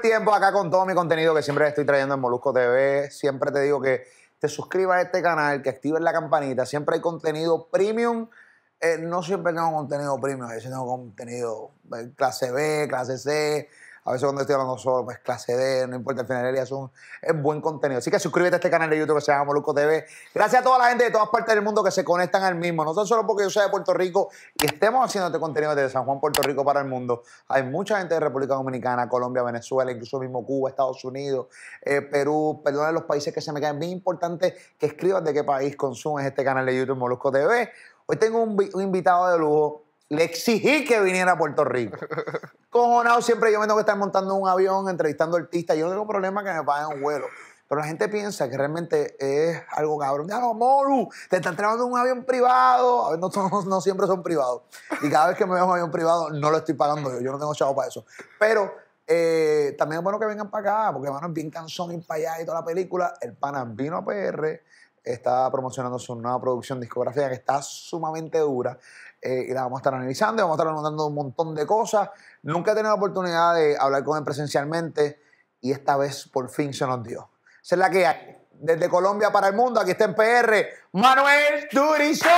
tiempo acá con todo mi contenido que siempre estoy trayendo en Molusco TV. Siempre te digo que te suscribas a este canal, que actives la campanita. Siempre hay contenido premium. Eh, no siempre tengo contenido premium, a tengo contenido eh, clase B, clase C a veces cuando estoy hablando solo, pues clase D, no importa, el final del día es buen contenido. Así que suscríbete a este canal de YouTube que se llama Moluco TV. Gracias a toda la gente de todas partes del mundo que se conectan al mismo. No solo porque yo soy de Puerto Rico y estemos haciendo este contenido desde San Juan, Puerto Rico para el mundo. Hay mucha gente de República Dominicana, Colombia, Venezuela, incluso mismo Cuba, Estados Unidos, eh, Perú, perdón, los países que se me caen. Es Bien importante que escriban de qué país consumes este canal de YouTube Molusco TV. Hoy tengo un invitado de lujo le exigí que viniera a Puerto Rico. Cojonado, siempre yo me tengo que estar montando un avión, entrevistando artistas. Yo no tengo problema que me paguen un vuelo. Pero la gente piensa que realmente es algo cabrón. Ya no, Moru, te están trabajando un avión privado. A ver, no, siempre son privados. Y cada vez que me veo un avión privado, no lo estoy pagando yo. Yo no tengo chavo para eso. Pero eh, también es bueno que vengan para acá, porque hermano es bien cansón y para y toda la película. El pana vino a PR, está promocionando su nueva producción discográfica que está sumamente dura y eh, la vamos a estar analizando, vamos a estar anotando un montón de cosas. Nunca he tenido la oportunidad de hablar con él presencialmente y esta vez por fin se nos dio. Esa es la que hay. Desde Colombia para el mundo, aquí está en PR, Manuel Turizo.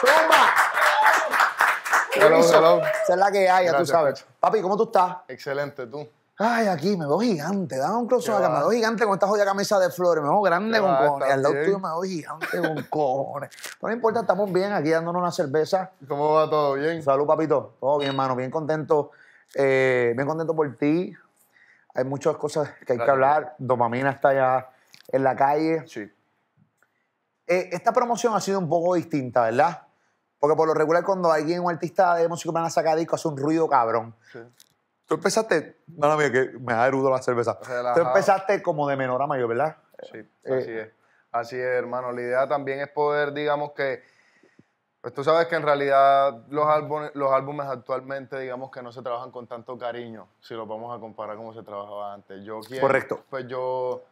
¡Zumba! Hello, Esa es la que hay, ya tú sabes. Papi, ¿cómo tú estás? Excelente, ¿tú? Ay, aquí me veo gigante. Dame un close acá. Me veo gigante con esta joya camisa de flores. Me veo grande con cojones. Al lado tuyo me veo gigante con cojones. no importa, estamos bien aquí dándonos una cerveza. ¿Cómo va todo? ¿Bien? Salud, papito. Todo bien, hermano. Bien contento. Eh, bien contento por ti. Hay muchas cosas que hay que hablar. Domamina está ya en la calle. Sí. Eh, esta promoción ha sido un poco distinta, ¿verdad? Porque por lo regular cuando alguien, un artista de música humana, saca disco, hace un ruido cabrón. Sí. Tú empezaste, mía, que me ha la cerveza. Tú empezaste como de menor a mayor, ¿verdad? Sí, eh, así es. Así es, hermano. La idea también es poder, digamos que. Pues, tú sabes que en realidad los álbumes, los actualmente, digamos que no se trabajan con tanto cariño, si los vamos a comparar como se trabajaba antes. Yo quiero, Correcto. Pues yo,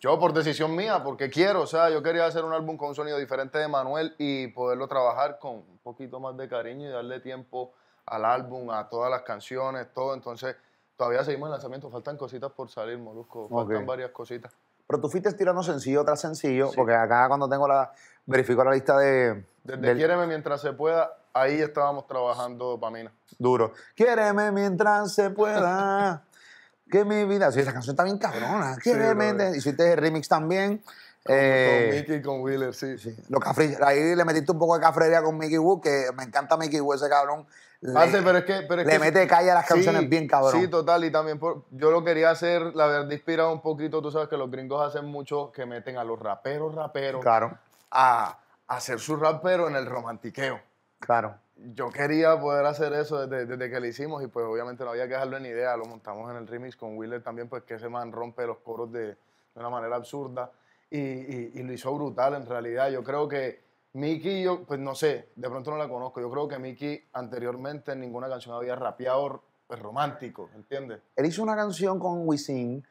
yo por decisión mía, porque quiero, o sea, yo quería hacer un álbum con un sonido diferente de Manuel y poderlo trabajar con un poquito más de cariño y darle tiempo al álbum, a todas las canciones, todo. Entonces, todavía seguimos en lanzamiento. Faltan cositas por salir, Molusco. Faltan varias cositas. Pero tú fuiste tirando sencillo tras sencillo, porque acá cuando tengo la. Verifico la lista de. Desde mientras se pueda, ahí estábamos trabajando dopamina. Duro. Quiéreme mientras se pueda. que mi vida. Sí, esa canción está bien cabrona. Quiéreme. Hiciste el remix también. Con, eh, con, Mickey con Wheeler, sí. sí. ahí le metiste un poco de cafrería con Mickey Wood, que me encanta Mickey Wood, ese cabrón le, pero es que, pero es le mete calle a las canciones bien cabrón. Sí, total. Y también por, yo lo quería hacer, la verdad, inspirado un poquito. Tú sabes que los gringos hacen mucho que meten a los raperos, raperos. Claro. A, hacer su rapero en el romantiqueo. Claro. Yo quería poder hacer eso desde, desde, que lo hicimos y pues obviamente no había que dejarlo en idea. Lo montamos en el remix con Wheeler también, pues que ese man rompe los coros de, de una manera absurda. Y, y lo hizo brutal en realidad. Yo creo que Mickey, yo, pues no sé, de pronto no la conozco. Yo creo que Mickey anteriormente en ninguna canción había rapeado pues, romántico, ¿entiendes? Él hizo una canción con Wisin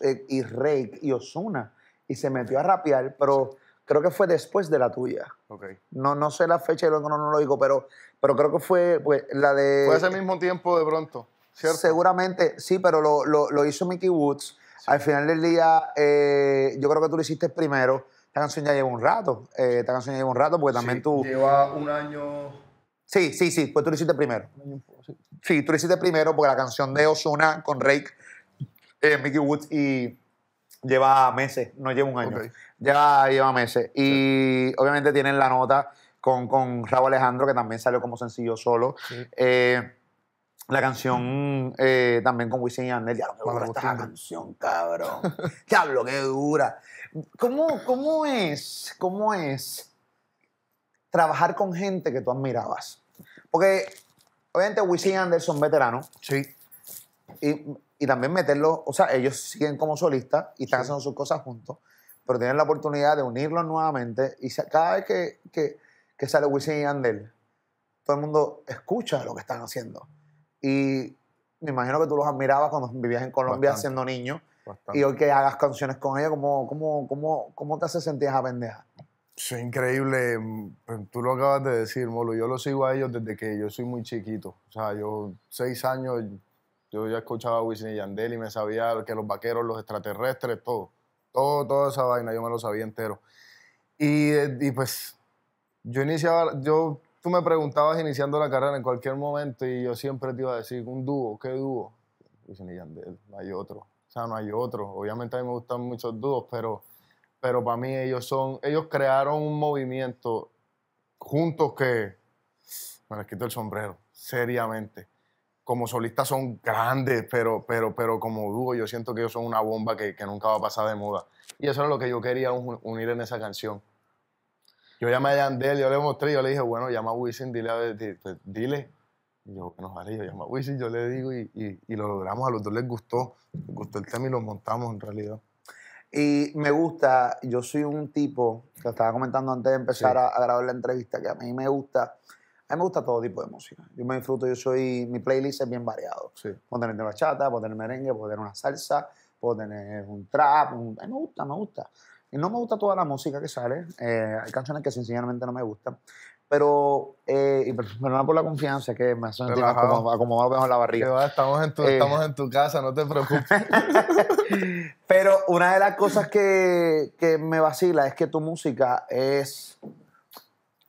eh, y Rake y Osuna y se metió a rapear, pero creo que fue después de la tuya. Okay. No, no sé la fecha y lo cronológico, pero, pero creo que fue pues, la de. Fue ese mismo tiempo de pronto, ¿cierto? Seguramente, sí, pero lo, lo, lo hizo Mickey Woods. Al final del día, eh, yo creo que tú lo hiciste primero esta canción ya lleva un rato. Eh, esta canción ya lleva un rato porque también tú. Lleva un año. Sí, sí, sí, pues tú lo hiciste primero. Sí, tú lo hiciste primero porque la canción de Osuna con Rake, eh, Mickey Woods y. Lleva meses, no lleva un año. lleva meses. Y obviamente tienen la nota con, con Alejandro, que también salió como sencillo solo. Sí. Eh, la canción eh, también con Wisin y Yandel. ya esta canción, cabrón. hablo, qué dura. ¿Cómo, ¿Cómo es? ¿Cómo es trabajar con gente que tú admirabas? Porque obviamente Wisin y son veteranos. Sí. Y, y también meterlos, o sea, ellos siguen como solistas y están haciendo sus cosas juntos, pero tienen la oportunidad de unirlos nuevamente. Y cada vez que, que, sale Wisin y todo el mundo escucha lo que están haciendo. Y me imagino que tú los admirabas cuando vivías en Colombia siendo niño. Y hoy que hagas canciones con ella, ¿cómo, cómo, cómo, cómo te hace sentir esa pendeja? Es increíble. Pues, tú lo acabas de decir, Molo. Yo lo sigo a ellos desde que yo soy muy chiquito. O sea, yo, seis años, yo ya escuchaba a Wisin y Yandel y me sabía que los vaqueros, los extraterrestres, todo. Todo, toda esa vaina, yo me lo sabía entero. Y, eh, y pues, yo iniciaba, yo tú me preguntabas iniciando la carrera en cualquier momento y yo siempre te iba a decir, un dúo, ¿qué dúo? Dicen, y no hay otro. O sea, no hay otro. Obviamente a mí me gustan muchos dúos, pero, pero para mí ellos son, ellos crearon un movimiento juntos que, me les quito el sombrero, seriamente. Como solistas son grandes, pero, pero, pero como dúo yo siento que ellos son una bomba que, que nunca va a pasar de moda. Y eso era lo que yo quería unir en esa canción. Yo llamé a Yandel, yo le mostré, yo le dije, bueno, llama a Wisin, dile, a pues, dile. Y yo, bueno, vale, yo llamo a Wisin, yo le digo y, y, lo logramos. A los dos les gustó, les gustó el tema y lo montamos en realidad. Y me gusta, yo soy un tipo, que estaba comentando antes de empezar a, grabar la entrevista, que a mí me gusta, a mí me gusta todo tipo de música. Yo me disfruto, yo soy, mi playlist es bien variado. Puedo tener una chata, puedo tener merengue, puedo tener una salsa, puedo tener un trap, me gusta, me gusta no me gusta toda la música que sale. Eh, hay canciones que sinceramente no me gustan. Pero, eh, y perdona por la confianza que me hace sentir como, mejor la barriga. Eh. estamos, en tu, casa, no te preocupes. Pero una de las cosas que, me vacila es que tu música es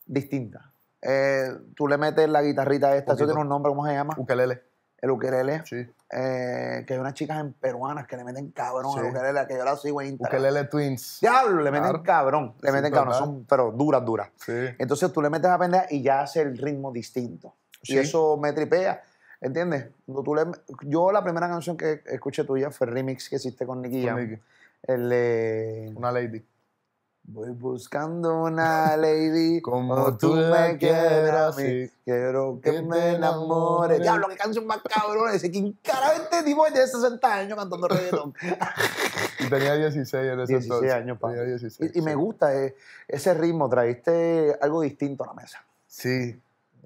distinta. Eh, tú le metes la guitarrita esta, yo tiene un nombre, ¿cómo se llama? Ukelele el ukelele. Eh, que hay unas chicas en peruanas que le meten cabrón al ukelele, que yo la sigo en Instagram. Ukelele Twins. Diablo, le meten cabrón. Le meten cabrón, son, pero duras, duras. Entonces tú le metes a pendeja y ya hace el ritmo distinto. Y eso me tripea. ¿Entiendes? Tú le, yo la primera canción que escuché tuya fue el remix que hiciste con Nicky Jam. El, Una Lady. Voy buscando una lady como tú me quieras. Quiero que, me enamore. Diablo, qué canción más cabrón. ese ¿quién carajo este tipo de 60 años cantando reggaetón? y tenía 16 en ese 16 Años, tenía 16 y, me gusta eh, ese ritmo. Traíste algo distinto a la mesa. Sí.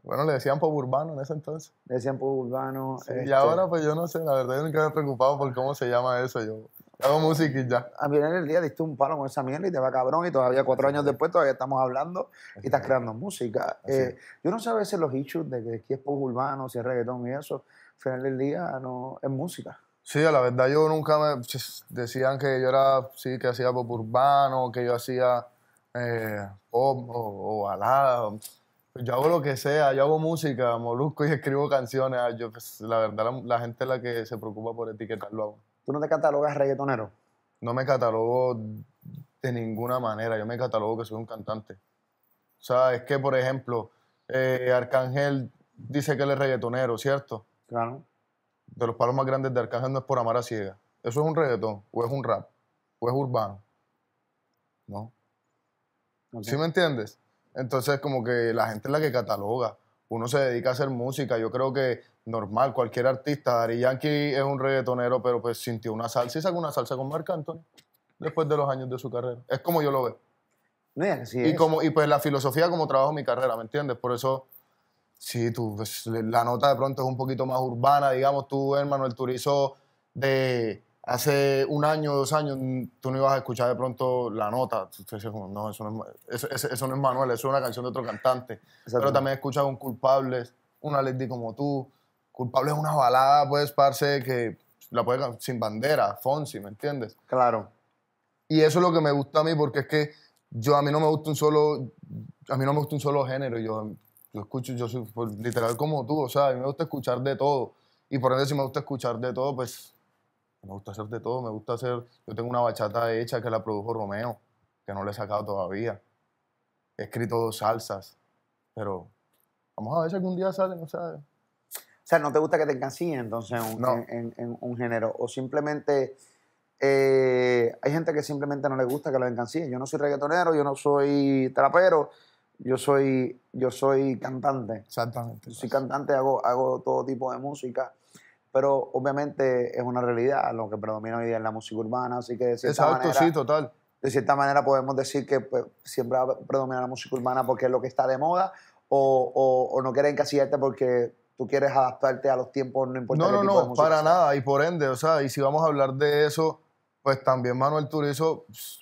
Bueno, le decían pop urbano en ese entonces. Le decían pop urbano. Y este ahora, pues yo no sé, la verdad, yo nunca me he preocupado por cómo se llama eso. Yo Hago música y ya. Al final del día diste un palo con esa mierda y te va cabrón y todavía cuatro años después todavía estamos hablando y estás creando música. Eh, yo no sé a veces los issues de que es pop urbano, si es reggaetón y eso. Al final del día no, es música. Sí, la verdad yo nunca me... Decían que yo era, sí, que hacía pop urbano, que yo hacía eh, pop o, o pues Yo hago lo que sea, yo hago música, molusco y escribo canciones. Ah, yo, pues, la verdad, la, gente es la que se preocupa por etiquetarlo a ¿Tú no te catalogas reggaetonero? No me catalogo de ninguna manera. Yo me catalogo que soy un cantante. O sea, es que, por ejemplo, eh, Arcángel dice que él es reggaetonero, ¿cierto? Claro. De los palos más grandes de Arcángel no es por amar a ciega. Eso es un reggaetón, o es un rap, o es urbano. ¿No? ¿Sí me entiendes? Entonces, como que la gente es la que cataloga uno se dedica a hacer música. Yo creo que normal, cualquier artista, Dari Yankee es un reggaetonero, pero pues sintió una salsa y sacó una salsa con Marc Anthony después de los años de su carrera. Es como yo lo veo. y, como, y pues la filosofía como trabajo mi carrera, ¿me entiendes? Por eso, sí, pues, la nota de pronto es un poquito más urbana, digamos, tú, hermano, el turizo de hace un año, dos años, mm, tú no ibas a escuchar de pronto la nota. Tú no, eso no, es, eso, eso no es Manuel, eso es una canción de otro cantante. Pero también escuchas un Culpable, una Lady como tú. Culpable es una balada, puedes parce, que la puedes sin bandera, Fonsi, ¿me entiendes? Claro. Y eso es lo que me gusta a mí, porque es que yo, a mí no me gusta un solo, a mí no me gusta un solo género. Yo, yo escucho, yo soy pues, literal como tú, o sea, a mí me gusta escuchar de todo. Y por ende, si me gusta escuchar de todo, pues me gusta hacer de todo, me gusta hacer... Yo tengo una bachata hecha que la produjo Romeo, que no la he sacado todavía. He escrito dos salsas, pero vamos a ver si algún día salen, o sea... O sea, no te gusta que te encasillen entonces en, un género. O simplemente eh, hay gente que simplemente no le gusta que lo encasillen. Yo no soy reggaetonero, yo no soy trapero, yo soy, yo soy cantante. Exactamente. Yo soy cantante, hago, hago todo tipo de música pero obviamente es una realidad lo que predomina hoy día en la música urbana, así que de cierta Exacto, sí, total. De cierta manera podemos decir que pues, siempre predomina la música urbana porque es lo que está de moda o, o, no quieren encasillarte porque tú quieres adaptarte a los tiempos, no importa de música. No, no, para nada, y por ende, o sea, y si vamos a hablar de eso, pues también Manuel Turizo pues,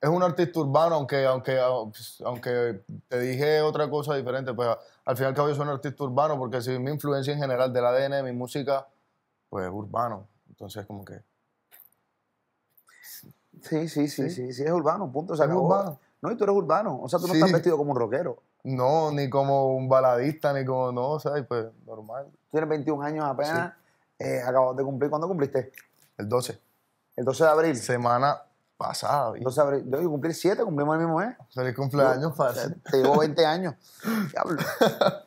es un artista urbano, aunque, aunque, aunque te dije otra cosa diferente, pues al final que al cabo soy un artista urbano porque si mi influencia en general del ADN, mi música pues urbano. Entonces, como que. Sí, sí, sí, sí, sí, es urbano, punto. o sea No, y tú eres urbano. O sea, tú no estás vestido como un rockero. No, ni como un baladista, ni como. No, o sea, pues normal. tienes 21 años apenas. Eh, acabas de cumplir. ¿Cuándo cumpliste? El 12. ¿El 12 de abril? Semana pasado. Yo, sabré, yo 7 siete, cumplimos el mismo mes. Feliz cumpleaños, Te llevo 20 años. Diablo.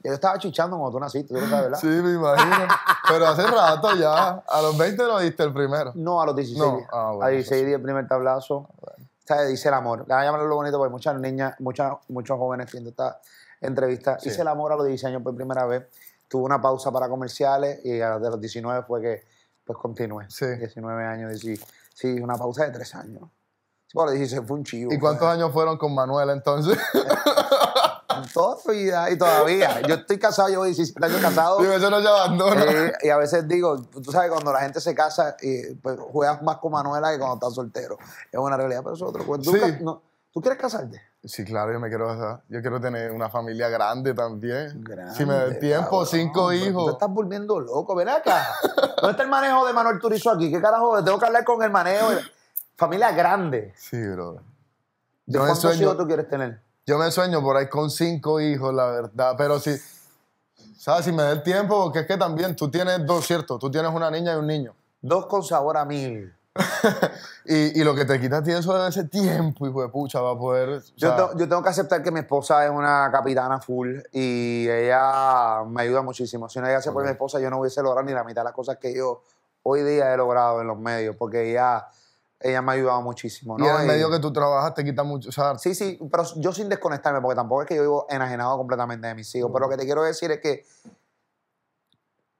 Yo estaba chichando cuando tú naciste, tú ¿verdad? Sí, me imagino. Pero hace rato ya. A los 20 lo diste el primero. No, a los 16. No. Ah, 16 el primer tablazo. Ah, dice el amor. Le voy a llamar lo bonito porque muchas niñas, muchas, muchos jóvenes viendo esta entrevista. dice el amor a los 16 años por primera vez. Tuve una pausa para comerciales y a los 19 fue que pues continué. Sí. 19 años, 16. Sí, una pausa de 3 años. Bueno, fue un chivo. ¿Y cuántos pues. años fueron con Manuela entonces? Toda vida y todavía. Yo estoy casado, llevo 17 años casado. Y a veces no se abandono. y a veces digo, tú sabes, cuando la gente se casa, y pues juegas más con Manuela que cuando estás soltero. Es una realidad, para nosotros. ¿Tú quieres casarte? Sí, claro, yo me quiero casar. Yo quiero tener una familia grande también. si me da tiempo, cinco hijos. Tú estás volviendo loco, ven acá. ¿Dónde está el manejo de Manuel Turizo aquí? ¿Qué carajo? Tengo que hablar con el manejo. Familia grande. Sí, bro. ¿De yo cuántos sueño, hijos tú quieres tener? Yo me sueño por ahí con cinco hijos, la verdad. Pero si, ¿sabes? Si me da el tiempo, porque es que también tú tienes dos, ¿cierto? Tú tienes una niña y un niño. Dos con sabor a mil. y, lo que te quita tiene eso de ese tiempo, y de pucha, va a poder. yo, tengo, que aceptar que mi esposa es una capitana full y ella me ayuda muchísimo. Si no se okay. por mi esposa, yo no hubiese logrado ni la mitad de las cosas que yo hoy día he logrado en los medios, porque ella ella me ha ayudado muchísimo. ¿no? Y en medio eh, que tú trabajas te quita mucho. sí, sí, pero yo sin desconectarme, porque tampoco es que yo vivo enajenado completamente de mis hijos. Pero lo que te quiero decir es que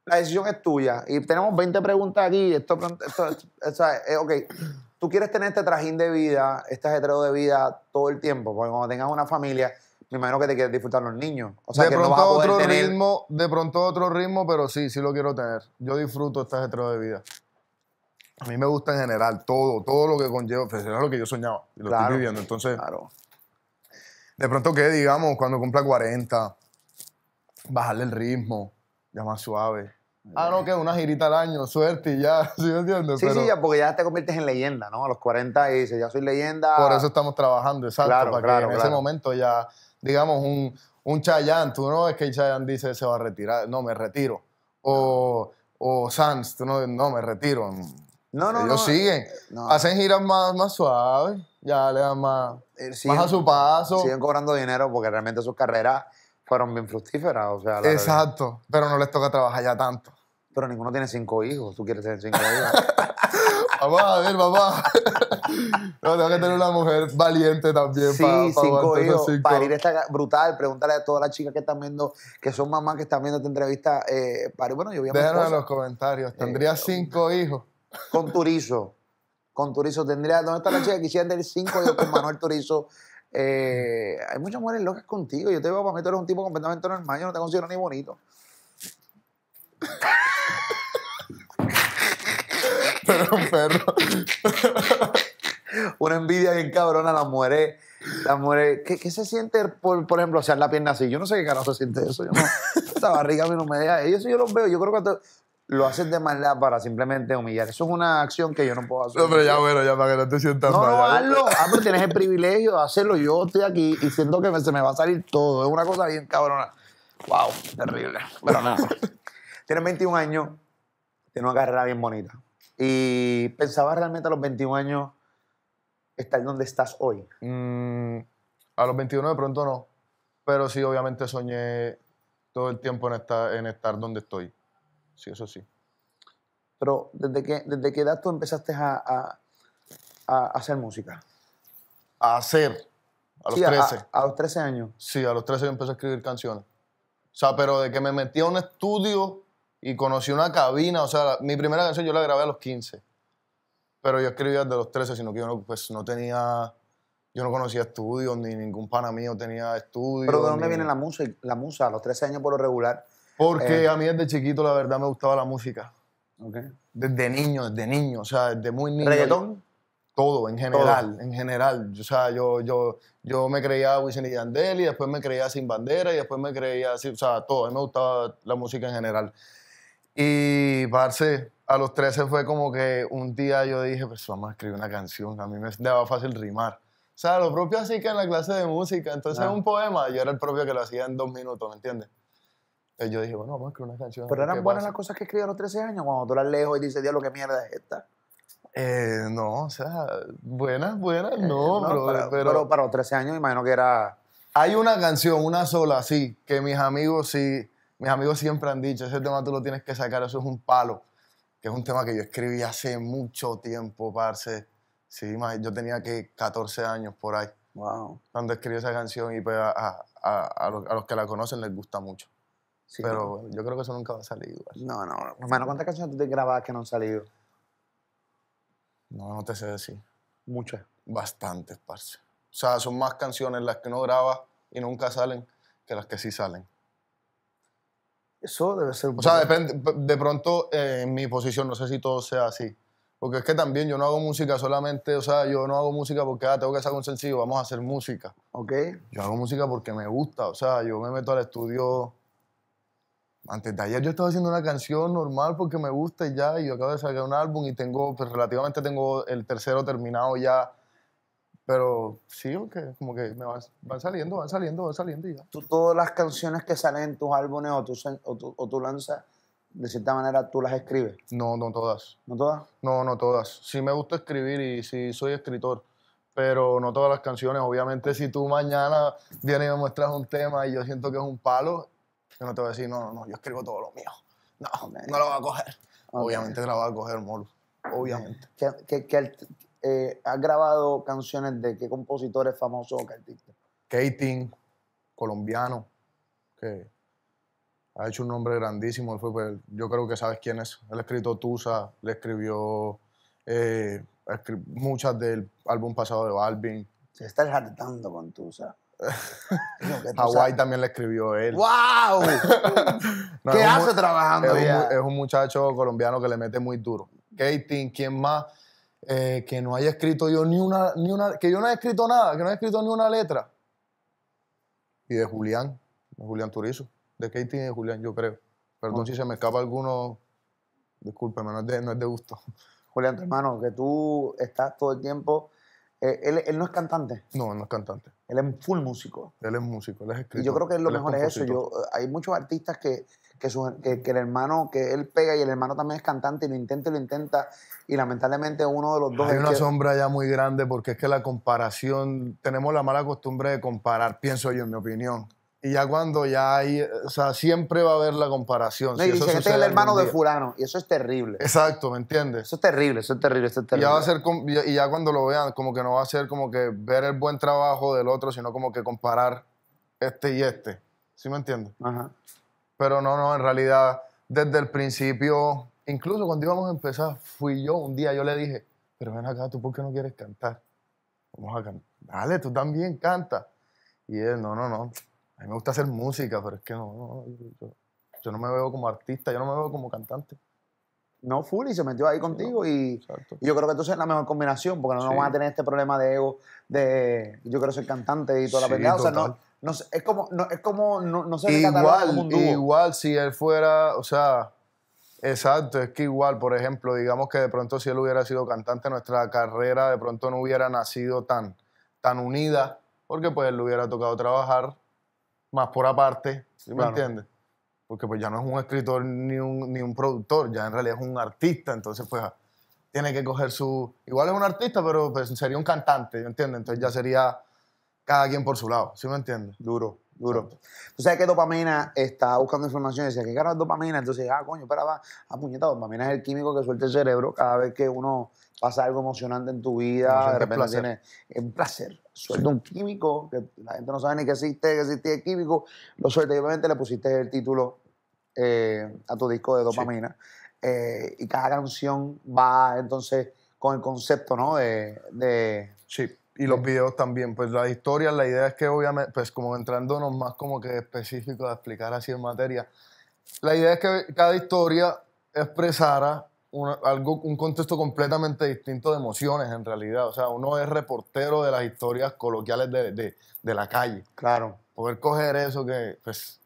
la decisión es tuya. Y tenemos 20 preguntas aquí. Esto, eh, ok, tú quieres tener este trajín de vida, este ajetreo de vida todo el tiempo, porque cuando tengas una familia, me imagino que te quieres disfrutar los niños. de pronto otro ritmo, de pronto otro ritmo, pero sí, sí lo quiero tener. Yo disfruto este ajetreo de vida. A mí me gusta en general todo, todo lo que conlleva, pues era lo que yo soñaba y lo estoy viviendo. Entonces, claro. de pronto que, digamos, cuando cumpla 40, bajarle el ritmo, ya más suave. Ah, no, que una girita al año, suerte y ya, ¿sí me entiendes? Sí, sí, ya, porque ya te conviertes en leyenda, ¿no? A los 40 y dices, ya soy leyenda. Por eso estamos trabajando, exacto, para que en ese momento ya, digamos, un, un Chayanne, tú no ves que Chayanne dice, se va a retirar, no, me retiro. O, o Sanz, tú no, no, me retiro. No, no, Ellos no, siguen. Eh, Hacen giras más, más suaves, ya le dan más, eh, a su paso. Siguen cobrando dinero porque realmente sus carreras fueron bien fructíferas. O sea, Exacto, pero no les toca trabajar ya tanto. Pero ninguno tiene cinco hijos, tú quieres tener cinco hijos. papá, a ver, papá. no, tengo que tener una mujer valiente también sí, cinco hijos. Cinco. Parir está brutal. Pregúntale a todas las chicas que están viendo, que son mamás que están viendo esta entrevista. Eh, parir, bueno, yo voy a Déjanos en los comentarios. Eh, tendría cinco hijos? con Turizo. Con Turizo tendría. ¿Dónde está la chica? Quisiera tener cinco yo con Manuel Turizo. Eh, hay muchas mujeres locas contigo. Yo te veo, para mí tú eres un tipo completamente normal. Yo no te considero ni bonito. Pero un perro. Una envidia bien cabrona, la muere. La mujeres. ¿Qué, se siente, por, ejemplo, hacer la pierna así? Yo no sé qué carajo se siente eso. esta barriga a mí no me deja. Ellos, yo los veo. Yo creo que lo haces de maldad para simplemente humillar. Eso es una acción que yo no puedo hacer. No, pero ya bueno, ya para que no te sientas mal. No, hazlo. Ah, tienes el privilegio de hacerlo. Yo estoy aquí y siento que se me va a salir todo. Es una cosa bien cabrona. Wow, terrible. Pero nada. tienes 21 años, tienes una carrera bien bonita. Y pensabas realmente a los 21 años estar donde estás hoy. Mm, a los 21 de pronto no. Pero sí, obviamente soñé todo el tiempo en, estar en estar donde estoy sí, eso sí. Pero, ¿desde qué, desde qué edad tú empezaste a, a, hacer música? A hacer, a los 13. A, los 13 años. Sí, a los 13 yo empecé a escribir canciones. O sea, pero de que me metí a un estudio y conocí una cabina, o sea, mi primera canción yo la grabé a los 15. Pero yo escribía desde los 13, sino que yo no, pues, no tenía yo no conocía estudios, ni ningún pana mío tenía estudios. Pero ¿de dónde viene la musa? La musa, a los 13 años por lo regular, porque eh. a mí desde chiquito la verdad me gustaba la música. Desde niño, desde niño, o sea, desde muy niño. ¿Reggaetón? Todo, en general, en general. O sea, yo, yo, yo me creía Wisin y Yandel y después me creía Sin Bandera y después me creía así, o sea, todo. A mí me gustaba la música en general. Y, parce, a los 13 fue como que un día yo dije, pues vamos a escribir una canción, a mí me daba fácil rimar. O sea, lo propio así que en la clase de música, entonces un poema, yo era el propio que lo hacía en dos minutos, ¿me entiendes? yo dije, bueno, vamos a escribir una canción. Pero eran buenas las cosas que escribí a los 13 años, cuando tú las lejos y dices, Dios, lo que mierda es esta. Eh, no, o sea, buenas, buenas, eh, no, pero, pero, para los 13 años imagino que era... Hay una canción, una sola, sí, que mis amigos sí, mis amigos siempre han dicho, ese tema tú lo tienes que sacar, eso es un palo, que es un tema que yo escribí hace mucho tiempo, parce. Sí, yo tenía que 14 años por ahí. Wow. Cuando escribí esa canción y pues a, a, a los que la conocen les gusta mucho pero yo creo que eso nunca va a salir No, no. Hermano, ¿cuántas canciones tú te grabado que no han salido? No, no te sé decir. Muchas. Bastantes, parce. O sea, son más canciones las que no grabas y nunca salen que las que sí salen. Eso debe ser... O sea, depende, de pronto eh, en mi posición, no sé si todo sea así. Porque es que también yo no hago música solamente, o sea, yo no hago música porque ah, tengo que sacar un sencillo, vamos a hacer música. Ok. Yo hago música porque me gusta, o sea, yo me meto al estudio antes de ayer yo estaba haciendo una canción normal porque me gusta y ya, y yo acabo de sacar un álbum y tengo, pues relativamente tengo el tercero terminado ya. Pero sí, que como que me van, saliendo, van saliendo, van saliendo y ya. Tú todas las canciones que salen en tus álbumes o tu o lanzas, de cierta manera tú las escribes. No, no todas. ¿No todas? No, no todas. Sí me gusta escribir y sí soy escritor, pero no todas las canciones. Obviamente si tú mañana vienes y me muestras un tema y yo siento que es un palo, yo no te voy a decir, no, no, no, yo escribo todo lo mío. No, no lo va a coger. Obviamente te la va a coger, molo. Obviamente. Eh, ¿Has grabado canciones de qué compositores famosos o qué artistas? Kating, colombiano, que ha hecho un nombre grandísimo. Pues, yo creo que sabes quién es. Él ha escrito Tusa, le escribió eh, muchas del álbum pasado de Balvin. Se está hartando con Tusa. Hawái también le escribió él. ¡Wow! ¿Qué hace trabajando es Un, muchacho colombiano que le mete muy duro. Katie, ¿quién más? Eh, que no haya escrito yo ni una, ni una, que yo no haya escrito nada, que no haya escrito ni una letra. Y de Julián, de Julián Turizo, de Katie y de Julián, yo creo. Perdón si se me escapa alguno, discúlpeme, no es de, no es de gusto. Julián, hermano, que tú estás todo el tiempo. Eh, él, él, no es cantante. No, no es cantante. Él es full músico. Él es músico, él es escritor. Y yo creo que lo mejor es, eso. Yo, hay muchos artistas que, que, el hermano, que él pega y el hermano también es cantante y lo intenta y lo intenta. Y lamentablemente uno de los dos. Hay una sombra ya muy grande porque es que la comparación, tenemos la mala costumbre de comparar, pienso yo, en mi opinión y ya cuando ya hay, eh, o sea, siempre va a haber la comparación. sí, y si es el hermano de Furano. y eso es terrible. Exacto, ¿me entiendes? Eso es terrible, eso es terrible, eso es terrible. Y ya, va a ser, y ya cuando lo vean, como que no va a ser como que ver el buen trabajo del otro, sino como que comparar este y este. ¿Sí me entiendes? Ajá. Pero no, no, en realidad, desde el principio, incluso cuando íbamos a empezar, fui yo, un día yo le dije, pero ven acá, ¿tú por qué no quieres cantar? Vamos a cantar. Dale, tú también canta. Y él, no, no, no, a mí me gusta hacer música, pero es que no, yo, no me veo como artista, yo no me veo como cantante. No, Fully se metió ahí contigo y, yo creo que entonces es la mejor combinación, porque no, vamos a tener este problema de ego, de yo quiero ser cantante y toda la pelea. O sea, no, es como, no, es como, no, Igual, igual si él fuera, o sea, exacto, es que igual, por ejemplo, digamos que de pronto si él hubiera sido cantante, nuestra carrera de pronto no hubiera nacido tan, tan unida, porque pues él le hubiera tocado trabajar más por aparte, ¿sí me entiendes? Porque pues ya no es un escritor ni un, ni un productor, ya en realidad es un artista, entonces pues tiene que coger su... Igual es un artista, pero pues, sería un cantante, ¿me ¿entiendes? Entonces ya sería cada quien por su lado, ¿sí me entiendes? Duro, duro. Tú sabes que Dopamina está buscando información y dice, ¿qué carajo Dopamina? Entonces, ah, coño, espera, va, apuñetado. Ah, dopamina es el químico que suelta el cerebro cada vez que uno pasa algo emocionante en tu vida, de repente Es eh, un placer suelta un químico, que la gente no sabe ni que existe, que existía el químico, lo suelta y obviamente le pusiste el título eh, a tu disco de dopamina. Eh, y cada canción va entonces con el concepto, ¿no? De, de sí. Y los videos también, pues las historias, la idea es que obviamente, pues como entrándonos más como que específico de explicar así en materia, la idea es que cada historia expresara algo, un contexto completamente distinto de emociones en realidad. O sea, uno es reportero de las historias coloquiales de, la calle. Claro. Poder coger eso que, pues,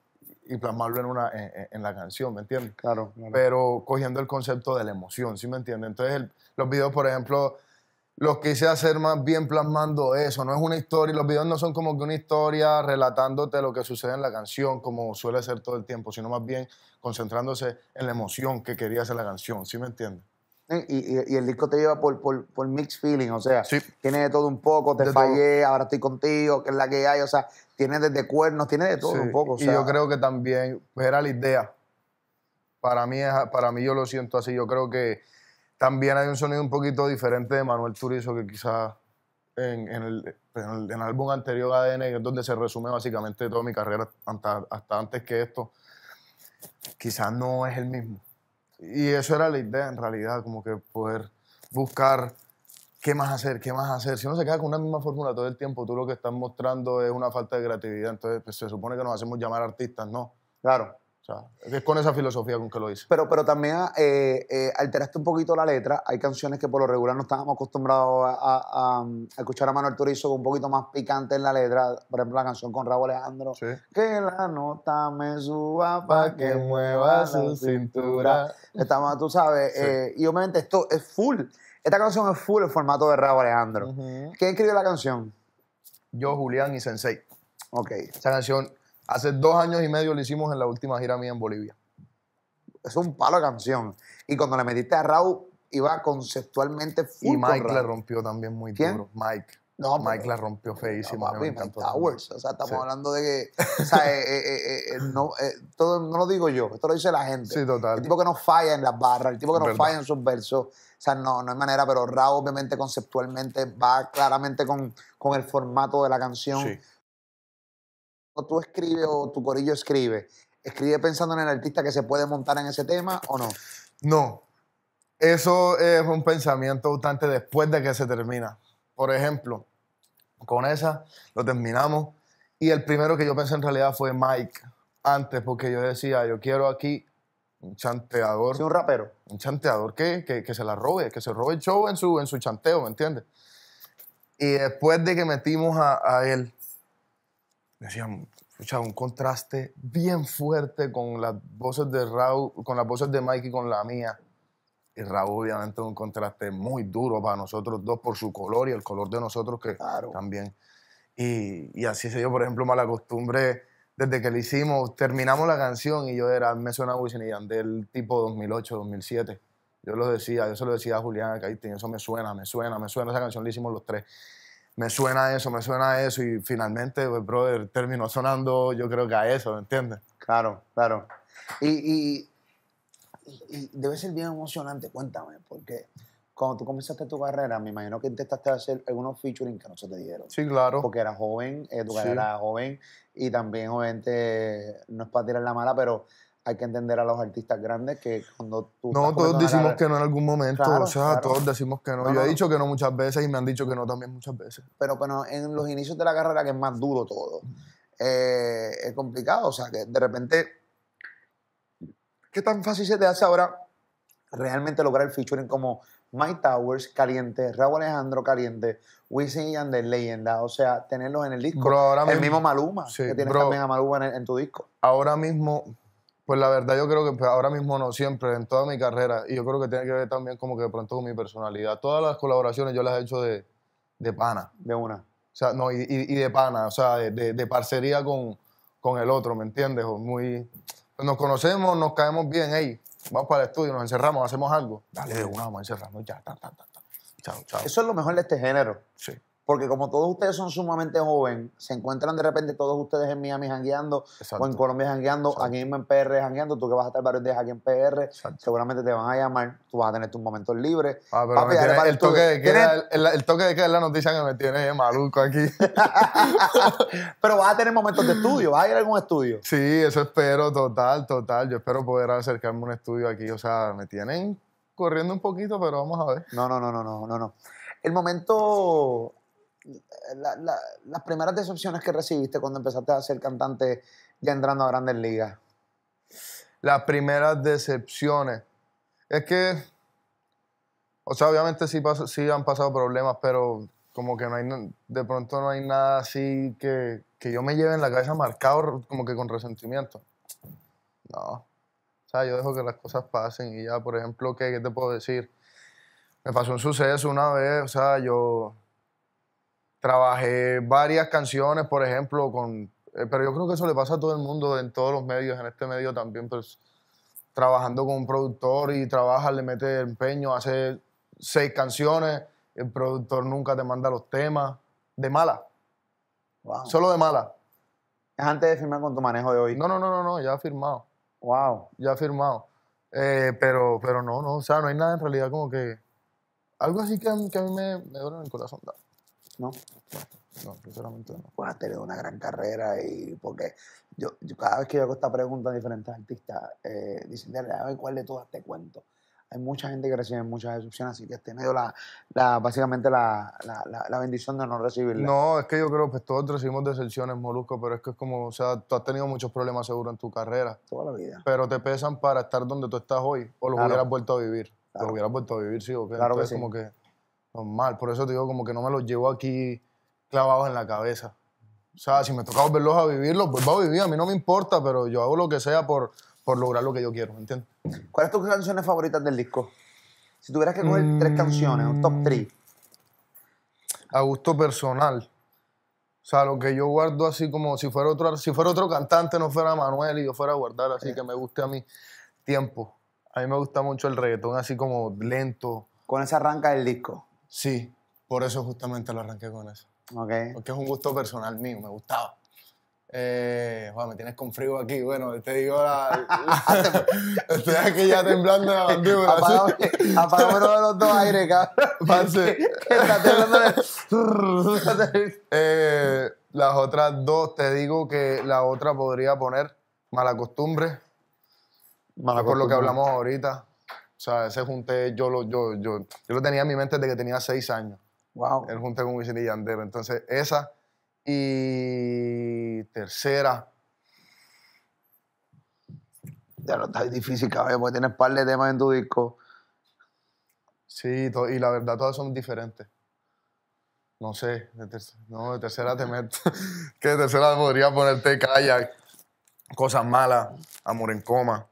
y plasmarlo en, una, en, la canción, ¿me entiendes? Claro, Pero cogiendo el concepto de la emoción, ¿sí me entiendes? Entonces, los videos, por ejemplo, los quise hacer más bien plasmando eso. No es una historia, los videos no son como que una historia relatándote lo que sucede en la canción, como suele ser todo el tiempo, sino más bien concentrándose en la emoción que quería hacer la canción, ¿sí me entiendes? Y, el disco te lleva por, por, por mixed feeling, o sea, tiene de todo un poco, te fallé, ahora estoy contigo, que es la que hay, o sea, tiene desde cuernos, tiene de todo un poco. O y yo creo que también era la idea. Para mí, para mí yo lo siento así, yo creo que también hay un sonido un poquito diferente de Manuel Turizo que quizá en, el, álbum anterior ADN, donde se resume básicamente toda mi carrera hasta, antes que esto, quizás no es el mismo. Y eso era la idea en realidad, como que poder buscar qué más hacer, qué más hacer. Si uno se queda con una misma fórmula todo el tiempo, tú lo que estás mostrando es una falta de creatividad. Entonces, pues, se supone que nos hacemos llamar artistas, ¿no? Claro, o sea, es con esa filosofía con que lo hice. Pero, pero también ah, eh, eh, alteraste un poquito la letra. Hay canciones que por lo regular no estábamos acostumbrados a, mm, escuchar a Manuel Turizo un poquito más picante en la letra. Por ejemplo, la canción con Raúl Alejandro. Que la nota me suba para que mueva su cintura. Estamos, tú sabes. Eh, y obviamente esto es full. Esta canción es full el formato de Raúl Alejandro. ¿Quién escribió la canción? Yo, Julián y Sensei. Ok. Esta canción Hace dos años y medio lo hicimos en la última gira mía en Bolivia. Es un palo de canción. Y cuando le metiste a Raúl, iba conceptualmente full. Y Mike la rompió también muy ¿Quién? duro. Mike. Mike la rompió feísimo. No, Mike Towers. O sea, estamos hablando de que. O sea, eh, eh, eh, no, lo digo yo, esto lo dice la gente. Sí, total. El tipo que no falla en las barras, el tipo que no falla en sus versos. O sea, no, hay manera, pero Raúl, obviamente, conceptualmente, va claramente con, con el formato de la canción. Sí tú escribes o tu corillo escribe, ¿escribe pensando en el artista que se puede montar en ese tema o no? No. Eso es un pensamiento bastante después de que se termina. Por ejemplo, con esa lo terminamos y el primero que yo pensé en realidad fue Mike antes porque yo decía, yo quiero aquí un chanteador. un rapero. Un chanteador que, se la robe, que se robe el show en su, en su chanteo, ¿me entiendes? Y después de que metimos a, a él, decían, escucha, un contraste bien fuerte con las voces de Raúl, con las voces de Mike y con la mía. Y Raúl, obviamente, un contraste muy duro para nosotros dos por su color y el color de nosotros que también. Y, así se dio, por ejemplo, mala costumbre desde que le hicimos, terminamos la canción y yo era, me suena Wisin y Yandel tipo 2008, 2007. Yo lo decía, yo se lo decía a Julián a ahí y eso me suena, me suena, me suena. Esa canción la hicimos los tres me suena eso, me suena eso y finalmente, el pues, brother, terminó sonando yo creo que a eso, ¿me entiendes? Claro, claro. Y, y, debe ser bien emocionante, cuéntame, porque cuando tú comenzaste tu carrera, me imagino que intentaste hacer algunos featuring que no se te dieron. Sí, claro. Porque eras joven, eh, tu carrera era joven y también obviamente no es para tirar la mala, pero hay que entender a los artistas grandes que cuando tú. No, todos decimos que no en algún momento. o sea, todos decimos que no. Yo he dicho que no muchas veces y me han dicho que no también muchas veces. Pero, en los inicios de la carrera, que es más duro todo, eh, es complicado. O sea, que de repente. ¿Qué tan fácil se te hace ahora realmente lograr el featuring como Mike Towers, Caliente, Raúl Alejandro, Caliente, Wisin y Ander, Leyenda. O sea, tenerlos en el disco. ahora el mismo Maluma, que tienes también a Maluma en, en, tu disco. Ahora mismo, pues la verdad yo creo que pues, ahora mismo no, siempre, en toda mi carrera, y yo creo que tiene que ver también como que de pronto con mi personalidad. Todas las colaboraciones yo las he hecho de, de pana. De una. O sea, no, y, y, de pana, o sea, de, de, parcería con, con, el otro, ¿me entiendes? O muy, pues nos conocemos, nos caemos bien, hey, vamos para el estudio, nos encerramos, hacemos algo. Dale, de una, vamos a encerrarnos ya, Chao, chao. Eso es lo mejor de este género. Sí porque como todos ustedes son sumamente jóvenes, se encuentran de repente todos ustedes en Miami jangueando, o en Colombia jangueando, aquí mismo en PR jangueando, tú que vas a estar varios días aquí en PR, seguramente te van a llamar, tú vas a tener tus momentos libres. el, toque de que es la noticia que me tiene maluco aquí. pero vas a tener momentos de estudio, vas a ir a algún estudio. Sí, eso espero, total, total. Yo espero poder acercarme a un estudio aquí, o sea, me tienen corriendo un poquito, pero vamos a ver. no, no, no, no, no, no. El momento las primeras decepciones que recibiste cuando empezaste a ser cantante ya entrando a grandes ligas? Las primeras decepciones. Es que, o sea, obviamente sí, sí han pasado problemas, pero como que no hay, de pronto no hay nada así que, que yo me lleve en la cabeza marcado como que con resentimiento. No. O sea, yo dejo que las cosas pasen y ya, por ejemplo, ¿qué, qué te puedo decir? Me pasó un suceso una vez, o sea, yo Trabajé varias canciones, por ejemplo, con... Eh, pero yo creo que eso le pasa a todo el mundo en todos los medios, en este medio también, pues trabajando con un productor y trabaja, le mete empeño, hace seis canciones, el productor nunca te manda los temas, de mala. Solo de mala. Es antes de firmar con tu manejo de hoy. No, no, no, no, ya ha firmado. Wow. Ya ha firmado. Eh, pero, pero no, no, o sea, no hay nada en realidad como que... Algo así que, a mí me, me en el corazón. No. No, sinceramente no. Pues has tenido una gran carrera y porque yo, cada vez que yo hago esta pregunta a diferentes artistas, eh, dicen, a ver cuál de todas te cuento. Hay mucha gente que recibe muchas decepciones, así que has tenido la, básicamente la, bendición de no recibirla. No, es que yo creo que pues, todos recibimos decepciones, Molusco, pero es que es como, o sea, tú has tenido muchos problemas seguro en tu carrera. Toda la vida. Pero te pesan para estar donde tú estás hoy o lo hubieras vuelto a vivir. Claro. Los hubieras vuelto a vivir, sí, o qué. Claro que sí. como que normal. Por eso te digo como que no me los llevo aquí clavados en la cabeza. O sea, si me toca verlos a vivirlos, pues a vivir, a mí no me importa, pero yo hago lo que sea por, por lograr lo que yo quiero, ¿me entiendes? ¿Cuáles son tus canciones favoritas del disco? Si tuvieras que coger tres mm. canciones, un top three. A gusto personal. O sea, lo que yo guardo así como si fuera otro, si fuera otro cantante, no fuera Manuel y yo fuera a guardar así que me guste a mí tiempo. A mí me gusta mucho el reggaetón así como lento. Con esa arranca del disco. Sí, por eso justamente lo arranqué con eso. Okay. Porque es un gusto personal mío, me gustaba. Eh, me tienes con frío aquí. Bueno, te digo la. estoy aquí ya temblando en la mandíbula. Apagamos de los dos aires, cabrón. Parce. que eh, las otras dos, te digo que la otra podría poner mala costumbre. Mala por lo que hablamos ahorita. O sea, ese junte yo lo, yo, yo, yo lo tenía en mi mente desde que tenía seis años. Wow. El junte con Wisin y Entonces, esa. Y tercera. Ya no está difícil, cabrón, porque tienes par de temas en tu disco. Sí, y la verdad, todas son diferentes. No sé, de no, de tercera te meto. que de tercera podría ponerte Calla, cosas malas, amor en coma.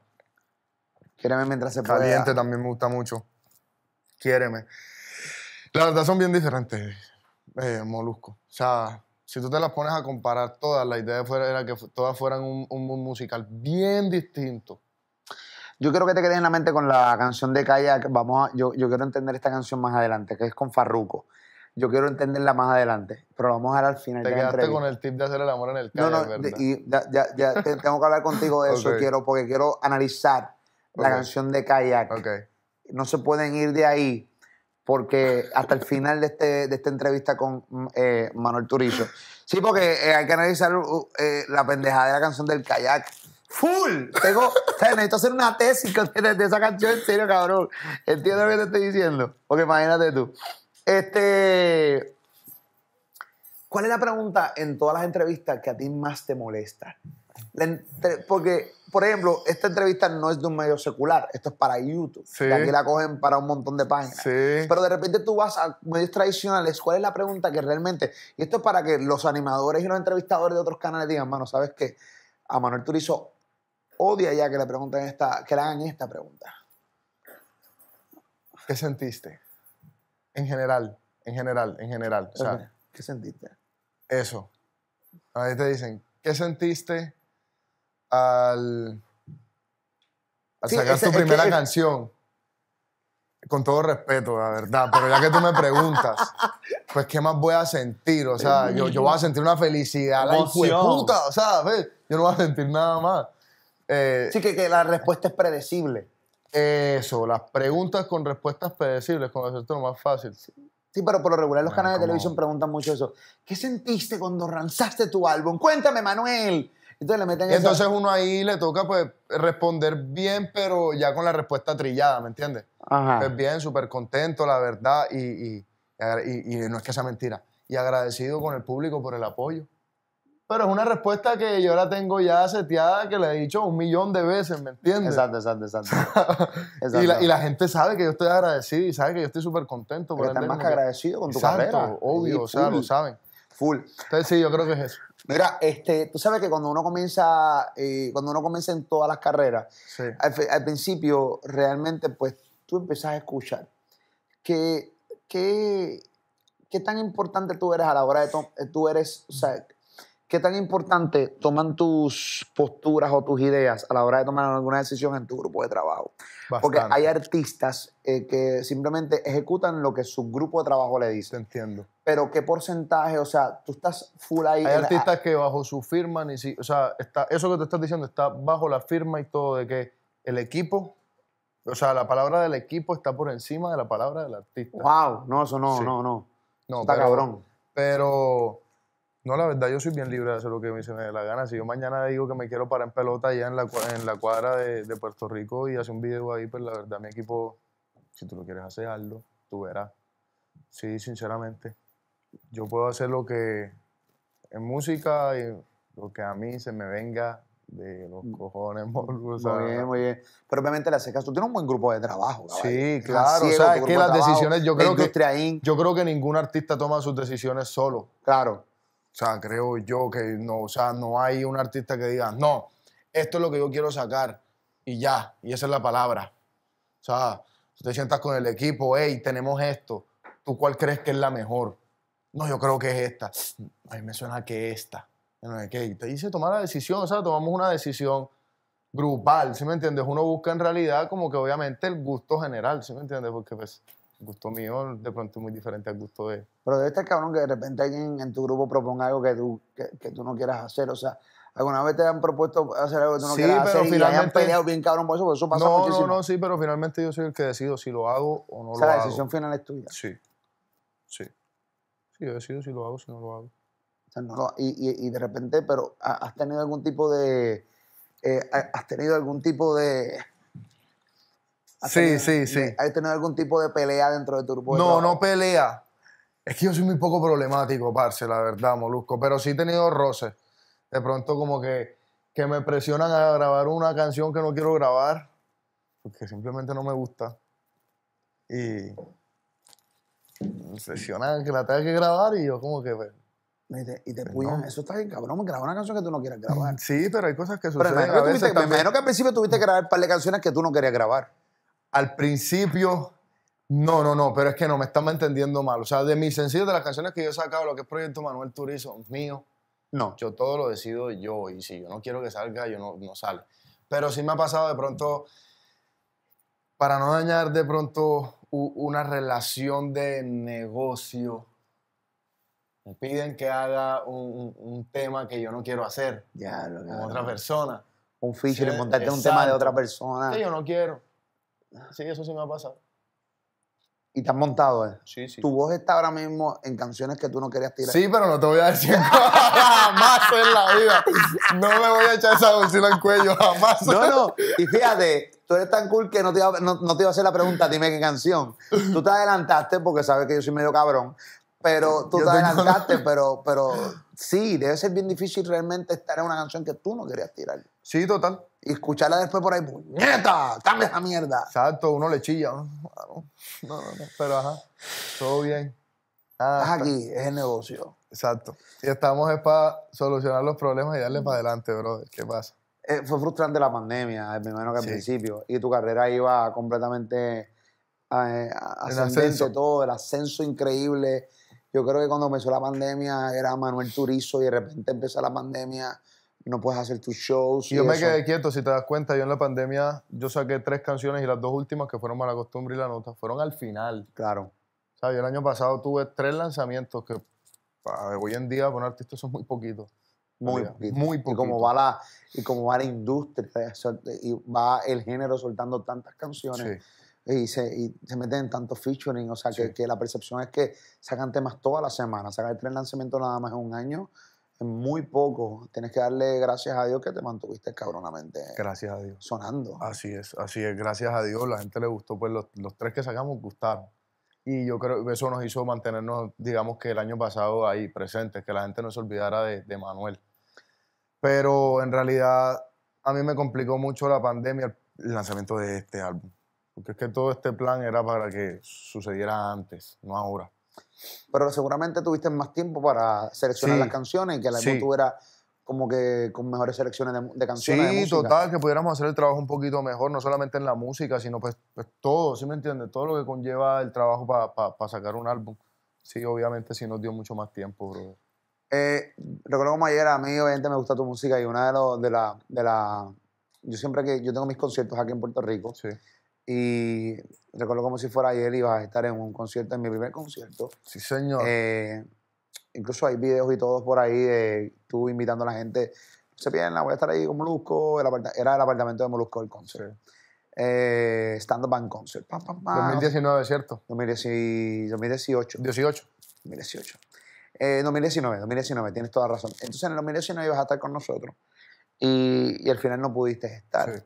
Quiéreme mientras se pueda. Caliente también me gusta mucho. Quiéreme. La verdad son bien diferentes, eh, Molusco. O sea, si tú te las pones a comparar todas, la idea era que todas fueran un, musical bien distinto. Yo quiero que te quedes en la mente con la canción de Kayak. Vamos a, yo, quiero entender esta canción más adelante, que es con Farruko. Yo quiero entenderla más adelante, pero la vamos a dar al final. Te quedaste con el tip de hacer el amor en el kayak, no, no, Y ya, tengo que hablar contigo de eso, quiero, porque quiero analizar la canción de Kayak. No se pueden ir de ahí porque hasta el final de, este, esta entrevista con eh, Manuel Turizo. Sí, porque eh, hay que analizar uh, eh, la pendejada de la canción del kayak. ¡Full! Tengo, necesito hacer una tesis de, esa canción, en serio, cabrón. Entiendo lo que te estoy diciendo. Porque imagínate tú. Este. ¿Cuál es la pregunta en todas las entrevistas que a ti más te molesta? porque, por ejemplo, esta entrevista no es de un medio secular, esto es para YouTube. la Que aquí la cogen para un montón de páginas. Pero de repente tú vas a medios tradicionales, ¿cuál es la pregunta que realmente... Y esto es para que los animadores y los entrevistadores de otros canales digan, mano, ¿sabes qué? A Manuel Turizo odia ya que le, pregunten esta, que le hagan esta pregunta. ¿Qué sentiste? En general, en general, en general. ¿Qué sentiste? Eso. ahí te dicen, ¿qué sentiste al, sacar tu primera canción, con todo respeto, la verdad, pero ya que tú me preguntas, pues ¿qué más voy a sentir? O sea, yo, yo voy a sentir una felicidad, la puta, o sea, yo no voy a sentir nada más. Eh, sí, que, la respuesta es predecible. Eso, las preguntas con respuestas predecibles, con eso es lo más fácil. Sí. pero por lo regular los canales de televisión preguntan mucho eso. ¿Qué sentiste cuando lanzaste tu álbum? Cuéntame, Manuel. Entonces uno ahí le toca pues responder bien, pero ya con la respuesta trillada, ¿me entiendes? Ajá. Pues bien, súper contento, la verdad, y, y, no es que sea mentira. Y agradecido con el público por el apoyo. Pero es una respuesta que yo la tengo ya seteada, que le he dicho un millón de veces, ¿me entiendes? Exacto, exacto, exacto. Y, la, gente sabe que yo estoy agradecido y sabe que yo estoy súper contento. pero por más que agradecido con tu carrera. Obvio, o sea, lo saben. Full. Entonces sí, yo creo que es eso. Mira, este, tú sabes que cuando uno comienza, eh, cuando uno comienza en todas las carreras, al, principio realmente pues tú empiezas a escuchar que, qué tan importante tú eres a la hora de eh, tú eres, o ¿Qué tan importante toman tus posturas o tus ideas a la hora de tomar alguna decisión en tu grupo de trabajo? Porque hay artistas eh, que simplemente ejecutan lo que su grupo de trabajo le dice. Te entiendo. Pero ¿qué porcentaje? O sea, tú estás full ahí. Hay artistas que bajo su firma, ni si, o sea, está, eso que te estás diciendo está bajo la firma y todo de que el equipo o sea, la palabra del equipo está por encima de la palabra del artista. Wow, no, eso no, no, no. No, está cabrón. Pero no, la verdad, yo soy bien libre de hacer lo que me se me dé la gana. Si yo mañana digo que me quiero parar en pelota allá en la, en la cuadra de, de Puerto Rico y hacer un video ahí, pues la verdad, mi equipo, si tú lo quieres hacer, hazlo, tú verás. Sí, sinceramente. Yo puedo hacer lo que en música y lo que a mí se me venga de los mm. cojones, Muy bien, muy bien. Pero obviamente la secas, tú tienes un buen grupo de trabajo. Sí, claro. o sea, es que las decisiones, yo creo que, yo creo que ningún artista toma sus decisiones solo. Claro. O sea, creo yo que no, o sea, no hay un artista que diga, no, esto es lo que yo quiero sacar y ya, y esa es la palabra. O sea, tú te sientas con el equipo, hey, tenemos esto, ¿tú cuál crees que es la mejor? No, yo creo que es esta. A mí me suena que esta. Y te dice tomar la decisión, o sea, tomamos una decisión grupal, ¿sí me entiendes? Uno busca en realidad como que obviamente el gusto general, ¿sí me entiendes? Porque pues gusto mío de pronto es muy diferente al gusto de... Pero debe estar cabrón que de repente alguien en tu grupo proponga algo que tú, que, tú no quieras hacer, o sea, ¿Alguna vez te han propuesto hacer algo que tú no quieras pero hacer y peleado bien cabrón por eso? Porque eso pasa muchísimo. No, no, sí, pero finalmente yo soy el que decido si lo hago o no o sea, la decisión final es tuya. Sí, sí. Sí, yo decido si lo hago o si no lo hago. O sea, no, y, y, y, de repente, pero ¿has tenido algún tipo de... Eh, ¿Has tenido algún tipo de Sí, sí, sí. ¿Hay tenido algún tipo de pelea dentro de tu grupo? no, no pelea. Es que yo soy muy poco problemático, parce, la verdad, Molusco. Pero sí he tenido roces. De pronto como que, que me presionan a grabar una canción que no quiero grabar. Porque simplemente no me gusta. Y me presionan que la tenga que grabar y yo como que... Pues, y te, y te pues, eso está bien, cabrón, grabar una canción que tú no quieras grabar. Sí, pero hay cosas que suceden. Pero que al principio tuviste que grabar un par de canciones que tú no querías grabar al principio, no, no, no, pero es que no, me están entendiendo mal. O sea, de mis sencillos, de las canciones que yo he sacado, lo que es Proyecto Manuel Turizo, mío, no, yo todo lo decido yo y si yo no quiero que salga, yo no, no sale. Pero sí me ha pasado de pronto, para no dañar de pronto una relación de negocio, me piden que haga un, tema que yo no quiero hacer ya, con otra persona. Un feature, montarte un tema de otra persona. Que yo no quiero. Sí, eso sí me ha pasado. Y te has montado, ¿eh? Sí, sí. Tu voz está ahora mismo en canciones que tú no querías tirar. Sí, pero no te voy a decir jamás en la vida. No me voy a echar esa bolsita el cuello, jamás. No, no. Y fíjate, tú eres tan cool que no te, iba, no te iba a hacer la pregunta, dime qué canción. Tú te adelantaste porque sabes que yo soy medio cabrón pero tú te adelantaste, pero, pero sí, debe ser bien difícil realmente estar en una canción que tú no querías tirar. Sí, total. Y escucharla después por ahí, ¡puñeta! ¡Dame esa mierda! Exacto, uno le chilla. No, no, pero ajá, todo bien. Ah, aquí, es el negocio. Exacto. Y estamos es para solucionar los problemas y darle para adelante, brother. ¿Qué pasa? Eh, fue frustrante la pandemia, eh, me menos que al principio. Y tu carrera iba completamente eh, ascendente, todo, el ascenso increíble yo creo que cuando empezó la pandemia era Manuel Turizo y de repente empezó la pandemia, no puedes hacer tus shows. Y yo me quedé quieto, si te das cuenta, yo en la pandemia yo saqué tres canciones y las dos últimas que fueron Mala Costumbre y La Nota fueron al final. Claro. O el año pasado tuve tres lanzamientos que ah, hoy en día con artistas son muy poquitos. Muy, poquitos. muy como va la, y como va la industria, y va el género soltando tantas canciones. Sí y se, se meten en tantos featuring, o sea, que, la percepción es que sacan temas toda la semana, sacar tres lanzamientos nada más en un año es muy poco, tienes que darle gracias a Dios que te mantuviste cabronamente gracias a Dios. sonando. Así es, así es, gracias a Dios, la gente le gustó, pues los, tres que sacamos gustaron. Y yo creo que eso nos hizo mantenernos, digamos que el año pasado ahí presentes, que la gente no se olvidara de, de Manuel. Pero en realidad a mí me complicó mucho la pandemia el lanzamiento de este álbum. Porque es que todo este plan era para que sucediera antes, no ahora. Pero seguramente tuviste más tiempo para seleccionar las canciones y que la sí. tuviera como que con mejores selecciones de, canciones. Sí, total, que pudiéramos hacer el trabajo un poquito mejor, no solamente en la música, sino pues, pues todo, ¿sí me entiendes? Todo lo que conlleva el trabajo para sacar un álbum. Sí, obviamente sí nos dio mucho más tiempo, bro. Eh, recuerdo como ayer, a mí obviamente me gusta tu música y una de, los de la, de la... Yo siempre que yo tengo mis conciertos aquí en Puerto Rico, sí. Y recuerdo como si fuera ayer, Ibas a estar en un concierto, en mi primer concierto. Sí, señor. Eh, incluso hay videos y todos por ahí de tú invitando a la gente. Se pierden, ah, voy a estar ahí con Molusco. era el apartamento de Molusco el concierto. Eh, Stand Up Band Concert. 2019, ¿cierto? 2018. 2018. 2019, 2019, tienes toda razón. Entonces en el 2019 ibas a estar con nosotros y, al final no pudiste estar. Sí.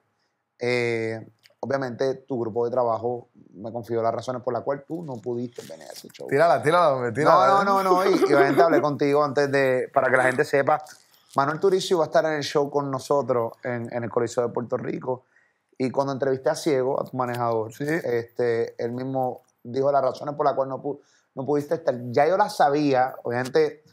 Eh, obviamente tu grupo de trabajo me confió las razones por las cuales tú no pudiste venir a ese show. Tírala, tírala, tírala. No, no, no, no. Y, obviamente hablé contigo antes de, para que la gente sepa, Manuel Turicio va a estar en el show con nosotros en, el Coliseo de Puerto Rico. Y cuando entrevisté a Ciego, a tu manejador, este, él mismo dijo las razones por las cuales no, pudiste estar. Ya yo las sabía, obviamente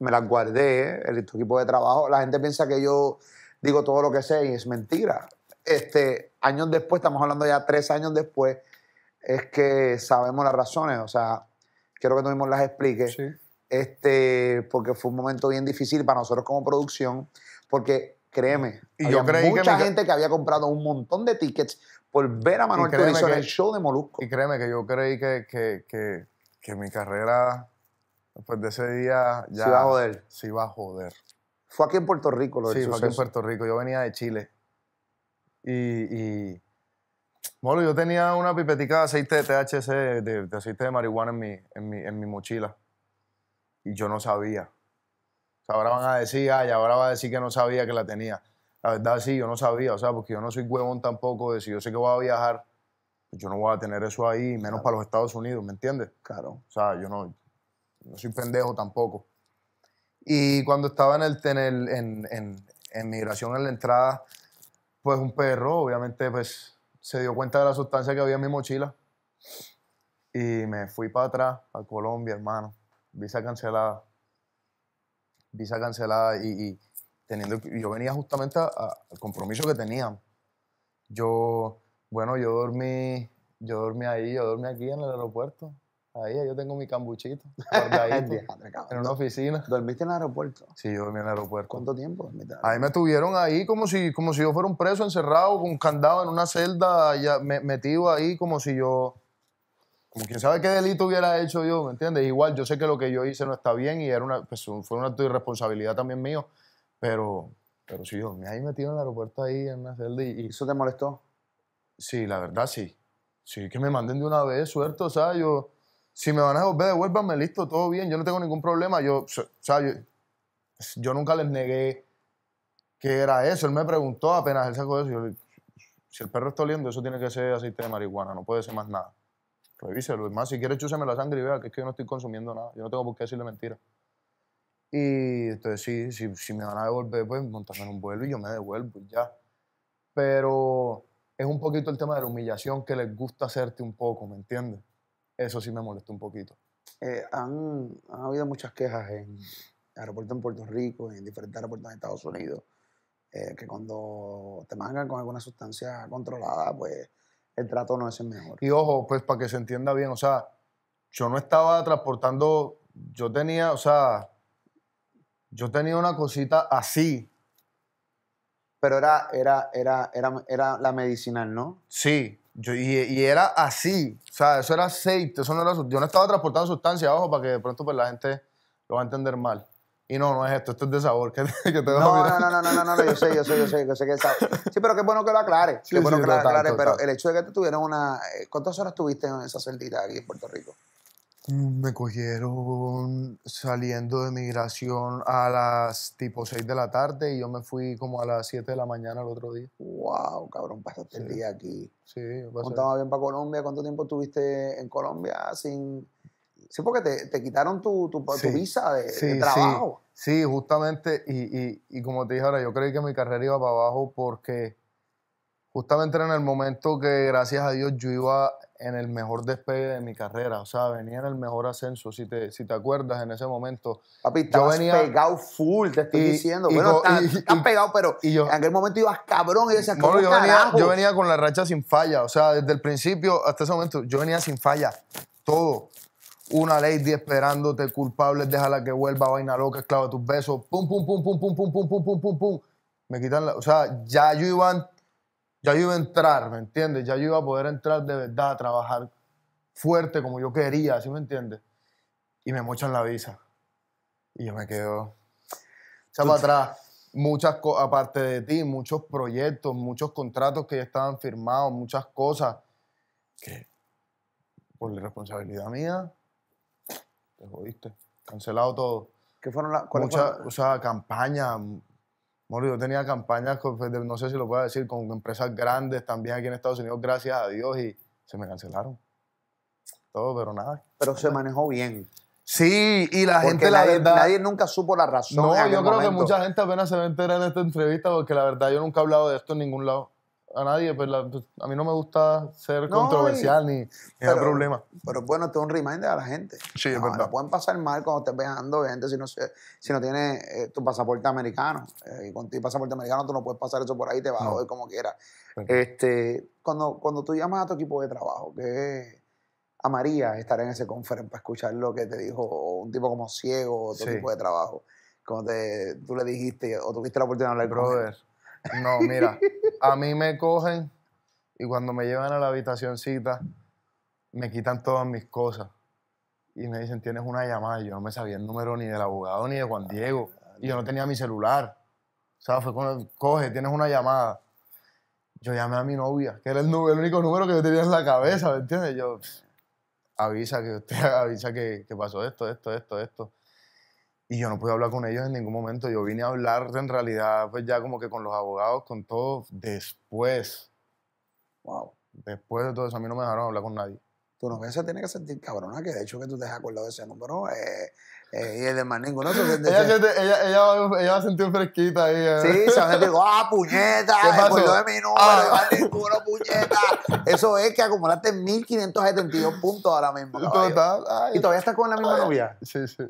me las guardé, el, tu equipo de trabajo. La gente piensa que yo digo todo lo que sé y es mentira este, años después, estamos hablando ya tres años después, es que sabemos las razones. O sea, quiero que tú mismo las expliques. Este, porque fue un momento bien difícil para nosotros como producción, porque créeme, había mucha gente que había comprado un montón de tickets por ver a Manuel Turizo en el show de Molusco. Y créeme que yo creí que, que, mi carrera después de ese día ya... Se iba a joder. Se iba a joder. Fue aquí en Puerto Rico lo del Sí, fue aquí en Puerto Rico. Yo venía de Chile. Y, bueno, yo tenía una pipetica de aceite de THC, de, aceite de marihuana en mi, en, mi, mochila. Y yo no sabía. O sea, ahora van a decir, ay, ahora va a decir que no sabía que la tenía. La verdad sí, yo no sabía, o sea, porque yo no soy huevón tampoco de si yo sé que voy a viajar, pues yo no voy a tener eso ahí, menos para los Estados Unidos, ¿me entiendes? Claro. O sea, yo no, no soy pendejo tampoco. Y cuando estaba en, el, en, en, en, en migración en la entrada, pues un perro, obviamente, pues se dio cuenta de la sustancia que había en mi mochila. Y me fui para atrás, a Colombia, hermano. Visa cancelada. Visa cancelada y, teniendo yo venía justamente al compromiso que tenía, Yo, bueno, yo dormí, yo dormí ahí, yo dormí aquí en el aeropuerto. Ahí, yo tengo mi cambuchito. en una oficina. ¿Dormiste en el aeropuerto? Sí, yo dormí en el aeropuerto. ¿Cuánto tiempo Ahí me tuvieron ahí como si, como si yo fuera un preso encerrado con un candado en una celda, ya me, metido ahí como si yo. Como quién sabe qué delito hubiera hecho yo, ¿me entiendes? Igual yo sé que lo que yo hice no está bien y era una, pues, fue un acto de irresponsabilidad también mío, pero, pero sí, yo me ahí metido en el aeropuerto ahí en una celda y, ¿Eso te molestó? Sí, la verdad sí. Sí, que me manden de una vez, suerte, o sea, yo si me van a devolver, devuélvanme, listo, todo bien, yo no tengo ningún problema. Yo, o sea, yo, nunca les negué que era eso. Él me preguntó apenas él sacó eso. si el perro está oliendo, eso tiene que ser aceite de marihuana, no puede ser más nada. Revíselo, más si quiere chúseme la sangre y vea que es que yo no estoy consumiendo nada, yo no tengo por qué decirle mentira. Y entonces sí, si, si me van a devolver, pues montarme en un vuelo y yo me devuelvo y ya. Pero es un poquito el tema de la humillación que les gusta hacerte un poco, ¿me entiendes? Eso sí me molestó un poquito. Eh, han, habido muchas quejas en aeropuertos en Puerto Rico, en diferentes aeropuertos en Estados Unidos, eh, que cuando te mangan con alguna sustancia controlada, pues el trato no es el mejor. Y ojo, pues para que se entienda bien, o sea, yo no estaba transportando, yo tenía, o sea, yo tenía una cosita así. Pero era, era, era, era, era la medicinal, ¿no? Sí, yo, y, era así, o sea, eso era aceite, eso no era, yo no estaba transportando sustancia abajo para que de pronto pues, la gente lo va a entender mal. Y no, no es esto, esto es de sabor. Que que te no, no, no, no, no, no, no, yo sé, yo sé, yo sé, yo sé que es sabor. Sí, pero qué bueno que lo aclare. qué bueno que lo aclare, pero el hecho de que te tuvieras una. Eh, ¿Cuántas horas tuviste en esa celdita aquí en Puerto Rico? Mm, me cogieron saliendo de migración a las tipo 6 de la tarde y yo me fui como a las 7 de la mañana el otro día. ¡Wow, cabrón! Pasaste el día aquí. Sí, Contaba bien para Colombia. ¿Cuánto tiempo estuviste en Colombia sin...? Sí, porque te, quitaron tu, visa de, sí, trabajo. Sí, justamente. Y, como te dije ahora, yo creí que mi carrera iba para abajo porque justamente era en el momento que, gracias a Dios, yo iba en el mejor despegue de mi carrera, o sea, venía en el mejor ascenso, si te, si te acuerdas en ese momento. Papi, yo venía, pegado full, te estoy diciendo. bueno, pegado, pero yo, en aquel momento ibas cabrón y decías, yo, venía, yo venía con la racha sin falla, o sea, desde el principio hasta ese momento, yo venía sin falla, todo. Una lady esperándote, culpable, déjala que vuelva, vaina loca, esclava tus besos, pum, pum, pum, pum, pum, pum, pum, pum, pum, pum, pum. Me quitan la... O sea, ya yo iba ya yo iba a entrar, ¿me entiendes? Ya yo iba a poder entrar de verdad a trabajar fuerte como yo quería, ¿sí me entiendes? Y me mochan la visa. Y yo me quedo. O atrás, muchas cosas, aparte de ti, muchos proyectos, muchos contratos que ya estaban firmados, muchas cosas que por la responsabilidad mía, te jodiste. Cancelado todo. ¿Qué fueron las? o sea, campañas, bueno, yo tenía campañas, no sé si lo puedo decir, con empresas grandes también aquí en Estados Unidos, gracias a Dios, y se me cancelaron. Todo, pero nada. Pero se manejó bien. Sí, y la gente, la nadie, nunca supo la razón. No, yo creo que mucha gente apenas se va a enterar en esta entrevista, porque la verdad yo nunca he hablado de esto en ningún lado a nadie, pero pues, pues, a mí no me gusta ser controversial ni, pero, problema. Pero bueno, esto es un reminder a la gente. Sí, es pueden pasar mal cuando estés viajando, gente si no, si no tienes eh, tu pasaporte americano. Eh, y con tu pasaporte americano tú no puedes pasar eso por ahí, te vas a joder como quieras. Este, cuando, cuando tú llamas a tu equipo de trabajo, que a María estar en ese conference para escuchar lo que te dijo un tipo como ciego, otro tipo de trabajo, cuando te, tú le dijiste o tuviste la oportunidad de hablar con no, mira a mí me cogen y cuando me llevan a la habitacioncita, me quitan todas mis cosas. Y me dicen, tienes una llamada. Y yo no me sabía el número ni del abogado ni de Juan Diego. yo no tenía mi celular. O sea, fue cuando, coge, tienes una llamada. Yo llamé a mi novia, que era el, el único número que yo tenía en la cabeza, ¿me entiendes? Yo, avisa que usted avisa que pasó esto, esto, esto, esto y yo no pude hablar con ellos en ningún momento. Yo vine a hablar en realidad, pues ya como que con los abogados, con todo, después. Wow. Después de todo eso, a mí no me dejaron hablar con nadie. Tu novia se tiene que sentir cabrona, que de hecho que tú te has acordado de ese número eh, eh, y el de más ninguno. ella, ella, ella, ella, va a sentir fresquita ahí. Eh. Sí, se va a ¡ah, puñeta! ¿Qué pasó? de mi número, ah. de puñeta. Eso es que acumulaste 1572 puntos ahora mismo. ¿Y todavía estás con la misma novia? Sí, sí.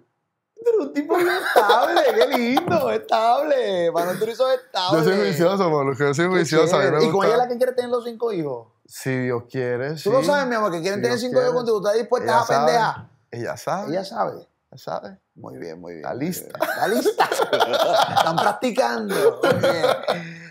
Pero un tipo estable, qué lindo, estable. Manuel Turizo eres estable. Yo soy juicioso, que yo soy juicioso. ¿Y con ella la que quiere tener los cinco hijos? Si Dios quiere, Tú no lo sabes, mi amor, que quieren tener cinco hijos contigo. ¿Estás dispuesta a sabe. pendeja? Ella sabe. Ella sabe. Ella sabe. Muy bien, muy bien. Está lista. Está lista. Están practicando.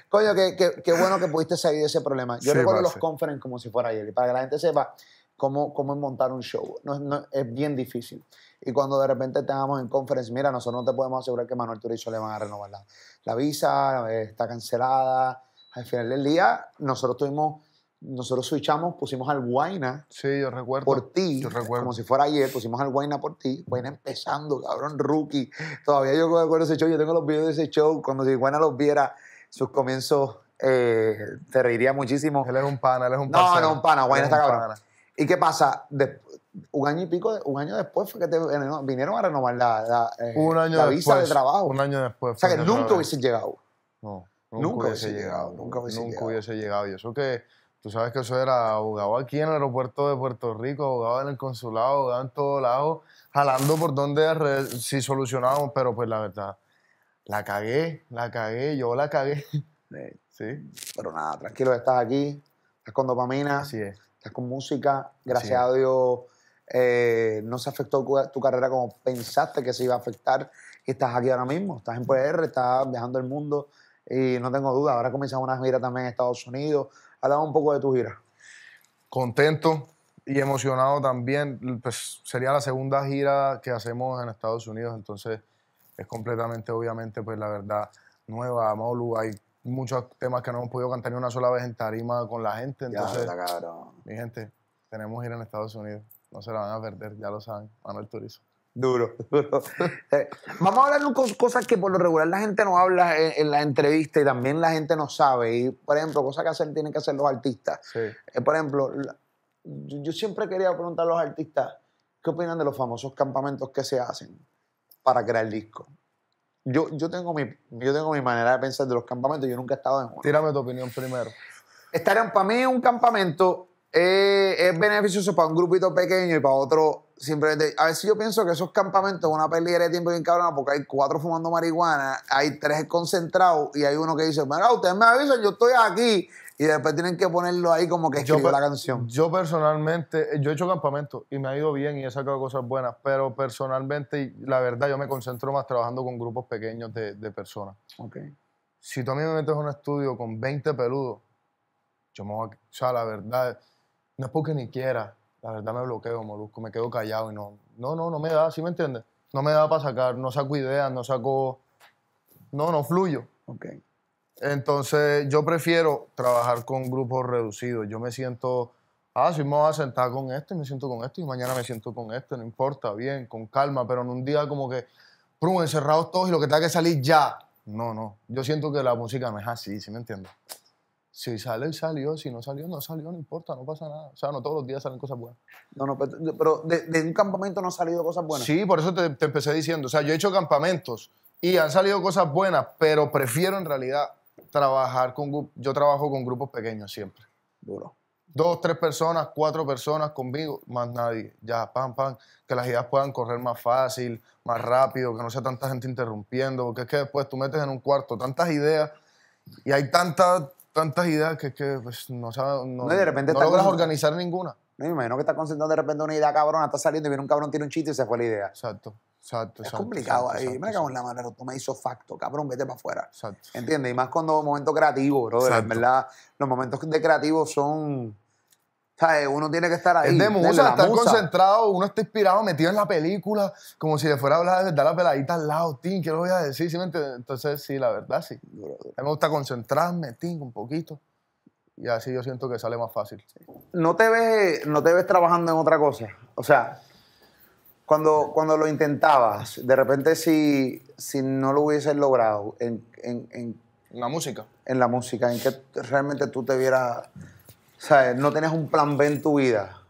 Coño, qué, qué, qué, bueno que pudiste salir de ese problema. Yo recuerdo los conferences como si fuera ayer. para que la gente sepa cómo, cómo montar un show. no, es bien difícil y cuando de repente tengamos en conference, mira, nosotros no te podemos asegurar que Manuel Turizo le van a renovar la, la visa, eh, está cancelada. Al final del día, nosotros tuvimos nosotros switchamos, pusimos al Guaina. Sí, yo recuerdo. Por ti. Yo recuerdo. Como si fuera ayer, pusimos al Guaina por ti. Guaina empezando, cabrón, rookie. Todavía yo recuerdo ese show, yo tengo los videos de ese show. Cuando si Guaina los viera, sus comienzos, eh, te reiría muchísimo. Él es un pana, él es un pana. No, no, un pana, Guaina está cabrón. ¿Y qué pasa? después? un año y pico, un año después fue que vinieron a renovar la, eh, visa de trabajo. Un año después. O sea que nunca hubiese llegado. No, nunca, hubiese llegado. Nunca hubiese llegado. Y eso que tú sabes que eso era abogado aquí en el aeropuerto de Puerto Rico, abogado en el consulado, abogado en todos lados, jalando por donde si solucionábamos, pero pues la verdad, la cagué, la cagué, yo la cagué. Sí. Pero nada, tranquilo, estás aquí, estás con dopamina, sí estás con música, gracias a Dios eh, no se afectó tu carrera como pensaste que se iba a afectar y estás aquí ahora mismo, estás en PR, estás viajando el mundo y no tengo duda, ahora comenzamos una gira también en Estados Unidos. Hablamos un poco de tu gira. Contento y emocionado también, pues sería la segunda gira que hacemos en Estados Unidos, entonces es completamente, obviamente, pues la verdad, nueva, Molu, hay muchos temas que no hemos podido cantar ni una sola vez en tarima con la gente, entonces, mi gente, tenemos gira en Estados Unidos. No se la van a perder, ya lo saben, Manuel Turizo. Duro, duro. Eh, vamos a hablar de cosas que por lo regular la gente no habla en, la entrevista y también la gente no sabe. Y, por ejemplo, cosas que hacer, tienen que hacer los artistas. Eh, por ejemplo, yo, siempre quería preguntar a los artistas qué opinan de los famosos campamentos que se hacen para crear discos. Yo, yo, tengo mi, yo tengo mi manera de pensar de los campamentos, yo nunca he estado en uno. Tírame tu opinión primero. estarían para mí un campamento eh, es beneficioso para un grupito pequeño y para otro simplemente. A ver si yo pienso que esos campamentos es una pérdida de tiempo bien cabrona porque hay cuatro fumando marihuana, hay tres concentrados y hay uno que dice, bueno ustedes me avisan, yo estoy aquí. Y después tienen que ponerlo ahí como que escribió yo, la canción. Yo personalmente, eh, yo he hecho campamentos y me ha ido bien y he sacado cosas buenas, pero personalmente, la verdad, yo me concentro más trabajando con grupos pequeños de, personas. Okay. Si tú a mí me metes en un estudio con 20 peludos, yo me voy a, O sea, la verdad no es porque ni quiera, la verdad me bloqueo, molusco, me quedo callado y no, no, no, no me da, ¿sí me entiendes? No me da para sacar, no saco ideas, no saco, no, no fluyo. Ok. Entonces yo prefiero trabajar con grupos reducidos, yo me siento, ah, si me voy a sentar con este, me siento con este y mañana me siento con este, no importa, bien, con calma, pero en un día como que, prum, encerrados todos y lo que tenga que salir ya. No, no, yo siento que la música no es así, ¿sí me entiendes? si sale, salió, si no salió, no salió, no importa, no pasa nada. O sea, no todos los días salen cosas buenas. No, no, pero de, de un campamento no han salido cosas buenas. Sí, por eso te, te, empecé diciendo. O sea, yo he hecho campamentos y han salido cosas buenas, pero prefiero en realidad trabajar con Yo trabajo con grupos pequeños siempre. Duro. Dos, tres personas, cuatro personas conmigo, más nadie. Ya, pam, pam. Que las ideas puedan correr más fácil, más rápido, que no sea tanta gente interrumpiendo, porque es que después tú metes en un cuarto tantas ideas y hay tantas tantas ideas que, que pues, no, sabes, no, de repente no logras organizar ninguna. No, me imagino que estás concentrado de repente una idea cabrona, está saliendo y viene un cabrón, tiene un chiste y se fue la idea. Exacto. Exacto, es complicado ahí. me cago en la madre, tú me hizo facto, cabrón, vete para afuera. Exacto. ¿Entiendes? Y más cuando momentos creativos, bro. En verdad, los momentos de creativos son sea, Uno tiene que estar ahí. Es de musa, estar concentrado, uno está inspirado, metido en la película, como si le fuera a hablar de la peladita al lado, Tim, ¿qué le voy a decir? Entonces, sí, la verdad, sí. A mí me gusta concentrarme, un poquito. Y así yo siento que sale más fácil. ¿No te ves, no te ves trabajando en otra cosa? O sea, cuando, cuando lo intentabas, de repente si, si no lo hubieses logrado en, en, en la música. En la música, en que realmente tú te vieras o sea, no tenías un plan B en tu vida.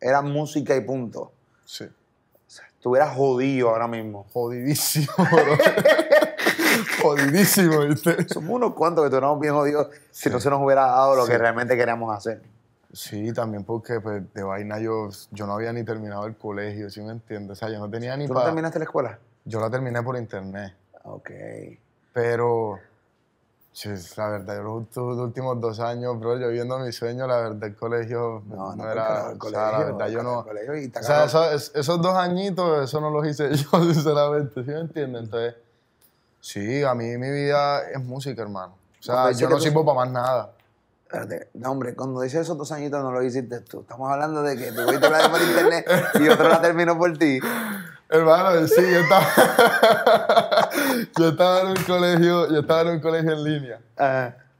Era música y punto. Sí. O sea, estuvieras jodido ahora mismo. Jodidísimo, bro. jodidísimo, ¿viste? Somos unos cuantos que estuviéramos bien jodidos si no se nos hubiera dado lo que realmente queríamos hacer. Sí, también porque pues, de vaina yo, yo no había ni terminado el colegio, ¿sí me entiendes? O sea, yo no tenía ni ¿Tú no terminaste la escuela? Yo la terminé por internet. Ok. Pero Sí, la verdad, los, últimos dos años, bro, yo viendo mi sueño, la verdad, el colegio no, no, no era... El colegio, o sea, la verdad, yo no... o sea, esos, dos añitos, eso no los hice yo, sinceramente, ¿sí me entiendes? Entonces, sí, a mí mi vida es música, hermano. O sea, yo no sirvo para más nada. Espérate, no, hombre, cuando dices esos dos añitos no lo hiciste tú. Estamos hablando de que tú viste la por internet y otro la terminó por ti. Hermano, sí, yo estaba, yo estaba en un colegio, yo estaba en un colegio en línea.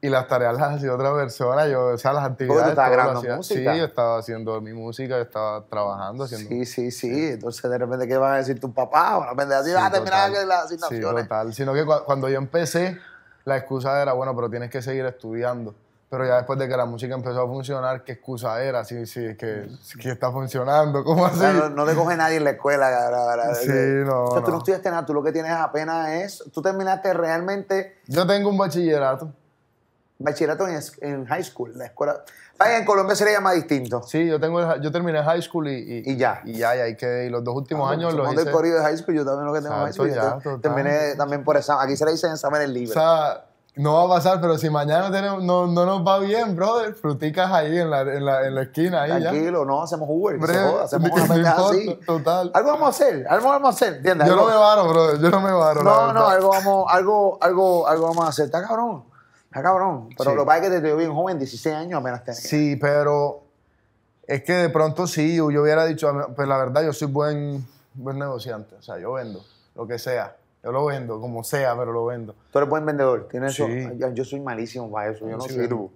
Y las tareas las hacía otra persona, yo, o sea, las actividades. Tú grabando música? Sí, yo estaba haciendo mi música, yo estaba trabajando haciendo. Sí, sí, sí. Entonces, de repente, ¿qué iban a decir tus papás? de repente así, vas a las asignaciones. Sí, total. Sino que cuando yo empecé, la excusa era, bueno, pero tienes que seguir estudiando. Pero ya después de que la música empezó a funcionar, ¿qué excusa era? Si, si, que, está funcionando, ¿cómo así? No, te coge nadie en la escuela. Cara, Sí, no, o sea, tú no estudiaste nada, tú lo que tienes apenas es... Tú terminaste realmente... Yo tengo un bachillerato. Bachillerato en, high school, la escuela... en Colombia se le llama distinto. Sí, yo, tengo el, yo terminé high school y, y, ya. Y ya, y ahí Y los dos últimos ah, años los hice... de high school, yo también lo que tengo es high school. Ya, terminé también por examen. Aquí se le dice en libre. O sea, no va a pasar, pero si mañana tenemos, no, no, nos va bien, brother, fruticas ahí en la, en la, en la esquina. Ahí Tranquilo, no hacemos Uber, se joda, hacemos una así. Total. Algo vamos a hacer, algo vamos a hacer, ¿entiendes? Yo no me varo, brother, yo no me varo. No, no, algo vamos, algo, algo, algo vamos a hacer. Está cabrón, está cabrón. Pero lo que pasa es que te veo bien joven, 16 años apenas tenés. Sí, pero es que de pronto sí, yo hubiera dicho, pues la verdad, yo soy buen, buen negociante, o sea, yo vendo, lo que sea yo lo vendo, como sea, pero lo vendo. Tú eres buen vendedor, tienes eso. Yo, soy malísimo para eso, yo no, sirvo.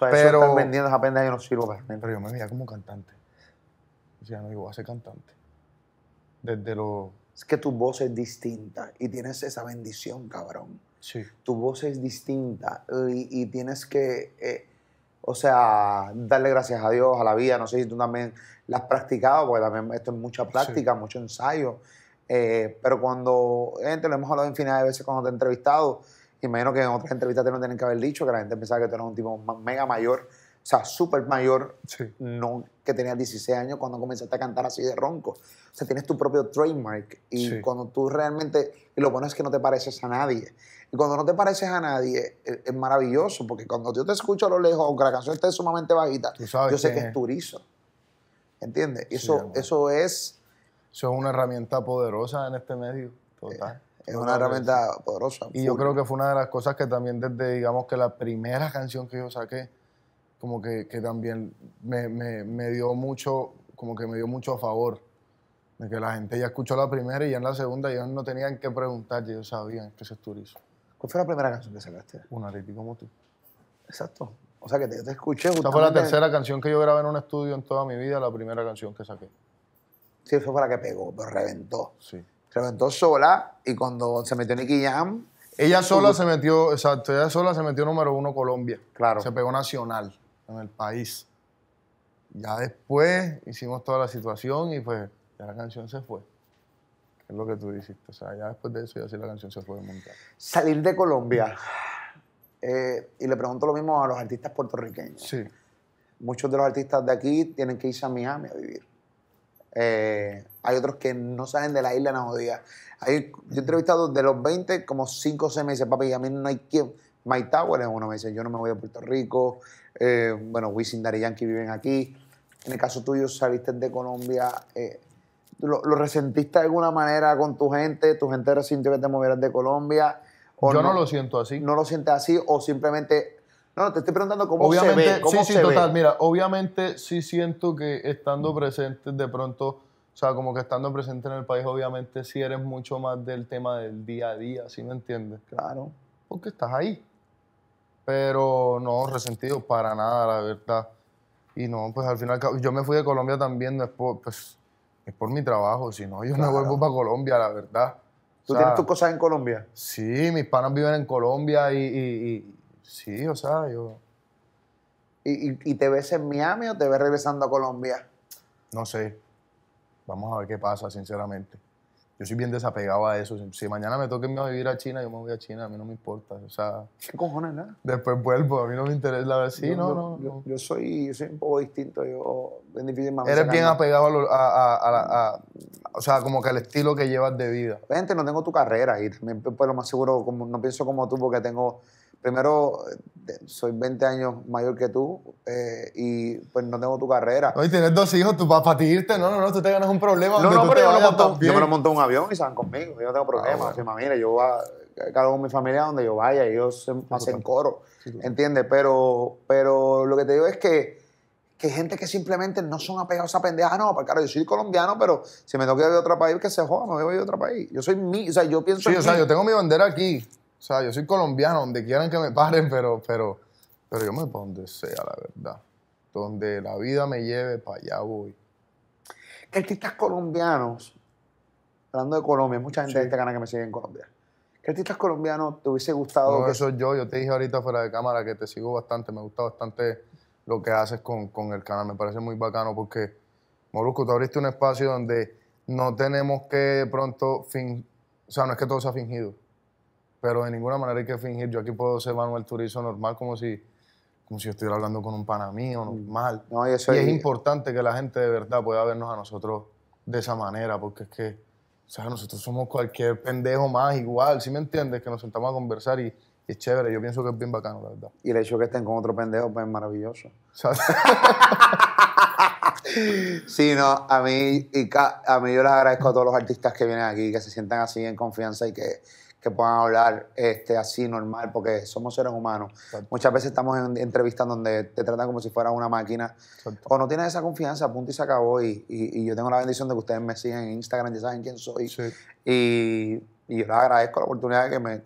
pero, vendiendo esa yo no sirvo para eso. Pero yo me veía como cantante. O no digo, voy a ser cantante. Desde lo... Es que tu voz es distinta y tienes esa bendición, cabrón. Sí. Tu voz es distinta y, tienes que, eh, o sea, darle gracias a Dios, a la vida. No sé si tú también la has practicado, porque también esto es mucha práctica, mucho ensayo. Eh, pero cuando gente, lo hemos hablado infinidad de veces cuando te he entrevistado, imagino que en otras entrevistas te lo tienen que haber dicho, que la gente pensaba que tú eras un tipo mega mayor, o sea, súper mayor, no que tenías 16 años cuando comenzaste a cantar así de ronco. O sea, tienes tu propio trademark y cuando tú realmente, y lo bueno es que no te pareces a nadie. Y cuando no te pareces a nadie, e-, es, maravilloso, porque cuando yo te escucho a lo lejos, aunque la canción esté sumamente bajita, yo sé que es turizo. ¿Entiendes? Eso, eso es eso es una herramienta poderosa en este medio, total. Eh, es una herramienta poderosa. Y yo creo que fue una de las cosas que también desde, digamos, que la primera canción que yo saqué, como que, que también me, me, me, dio mucho, como que me dio mucho a favor. De que la gente ya escuchó la primera y ya en la segunda ya no tenían que preguntar, ya sabían que se es ¿Cuál fue la primera canción que sacaste? una Ariti como tú. Exacto. O sea, que te, yo te escuché. fue la tercera canción que yo grabé en un estudio en toda mi vida, la primera canción que saqué. Sí, fue la que pegó, pero reventó. Sí. Reventó sola y cuando se metió Nicky Jam. Ella sola se metió, exacto, ella sola se metió número uno Colombia. Claro. Se pegó nacional en el país. Ya después hicimos toda la situación y pues ya la canción se fue. Es lo que tú dijiste. O sea, ya después de eso ya sí la canción se fue de montar. Salir de Colombia. Eh, y le pregunto lo mismo a los artistas puertorriqueños. Sí. Muchos de los artistas de aquí tienen que irse a Miami a vivir. Eh, hay otros que no salen de la isla no jodida. Hay, yo he entrevistado de los 20, como 5 o 6 meses, papi, y a mí no hay quien. My Tower es uno, me dice, yo no me voy a Puerto Rico. Eh, bueno, Wisin, Dari Yankee viven aquí. En el caso tuyo, saliste de Colombia. Eh, lo, resentiste de alguna manera con tu gente? ¿Tu gente resintió que te movieras de Colombia? O yo no, lo siento así. ¿No lo sientes así? ¿O simplemente no, te estoy preguntando cómo se ve. sí, sí, total. Mira, obviamente sí siento que estando presente de pronto, o sea, como que estando presente en el país, obviamente sí eres mucho más del tema del día a día, ¿sí me entiendes? Claro. Porque estás ahí. Pero no, resentido para nada, la verdad. Y no, pues al final, yo me fui de Colombia también pues es por mi trabajo, si no, yo me vuelvo para Colombia, la verdad. ¿Tú tienes tus cosas en Colombia? Sí, mis panas viven en Colombia y Sí, o sea, yo. ¿Y, te ves en Miami o te ves regresando a Colombia? No sé. Vamos a ver qué pasa, sinceramente. Yo soy bien desapegado a eso. Si mañana me toca a vivir a China, yo me voy a China, a mí no me importa. O sea, ¿Qué cojones, Después vuelvo, a mí no me interesa. La verdad, sí, yo, no, no, yo, soy, soy un poco distinto, yo Eres bien apegado a, a, a, a, O sea, como que al estilo que llevas de vida. Gente, no tengo tu carrera y pues lo más seguro, como, no pienso como tú porque tengo primero eh, soy 20 años mayor que tú eh, y pues no tengo tu carrera. Oye, tienes dos hijos, tú para a irte, no, no, no, tú te ganas un problema. No, no, pero yo, me yo me lo monto en un avión y salen conmigo, yo no tengo problema. Ah, mira, yo cargo cada uno mi familia donde yo vaya, y ellos se, hacen coro, ¿entiendes? Pero, pero lo que te digo es que que gente que simplemente no son apegados a pendejas. no, porque claro, yo soy colombiano, pero si me tengo que ir a otro país, que se joda, me voy a otro país. Yo soy mi, o sea, yo pienso... Sí, o sea, yo tengo mi bandera aquí, o sea, yo soy colombiano, donde quieran que me paren, pero, pero, pero yo me voy donde sea, la verdad. Donde la vida me lleve, para allá voy. ¿Qué artistas colombianos, hablando de Colombia, mucha gente de este canal que me sigue en Colombia, ¿qué artistas colombianos te hubiese gustado? No, que... eso yo, yo te dije ahorita fuera de cámara que te sigo bastante, me gusta bastante lo que haces con, con el canal, me parece muy bacano porque, Molusco, tú abriste un espacio donde no tenemos que pronto, fin... o sea, no es que todo sea fingido pero de ninguna manera hay que fingir. Yo aquí puedo ser Manuel Turizo normal, como si, como si estuviera hablando con un pana mío, mm. normal. y, es importante que la gente de verdad pueda vernos a nosotros de esa manera, porque es que, nosotros somos cualquier pendejo más igual, ¿sí me entiendes? Que nos sentamos a conversar y, es chévere. Yo pienso que es bien bacano, la verdad. Y el hecho que estén con otro pendejo, pues es maravilloso. sí, no, a mí, y a mí yo les agradezco a todos los artistas que vienen aquí, que se sientan así en confianza y que que puedan hablar este, así normal, porque somos seres humanos. Muchas veces estamos en entrevistas donde te tratan como si fueras una máquina. O no tienes esa confianza, punto y se acabó. Y, yo tengo la bendición de que ustedes me siguen en Instagram, ya saben quién soy. Y, yo les agradezco la oportunidad de que, me,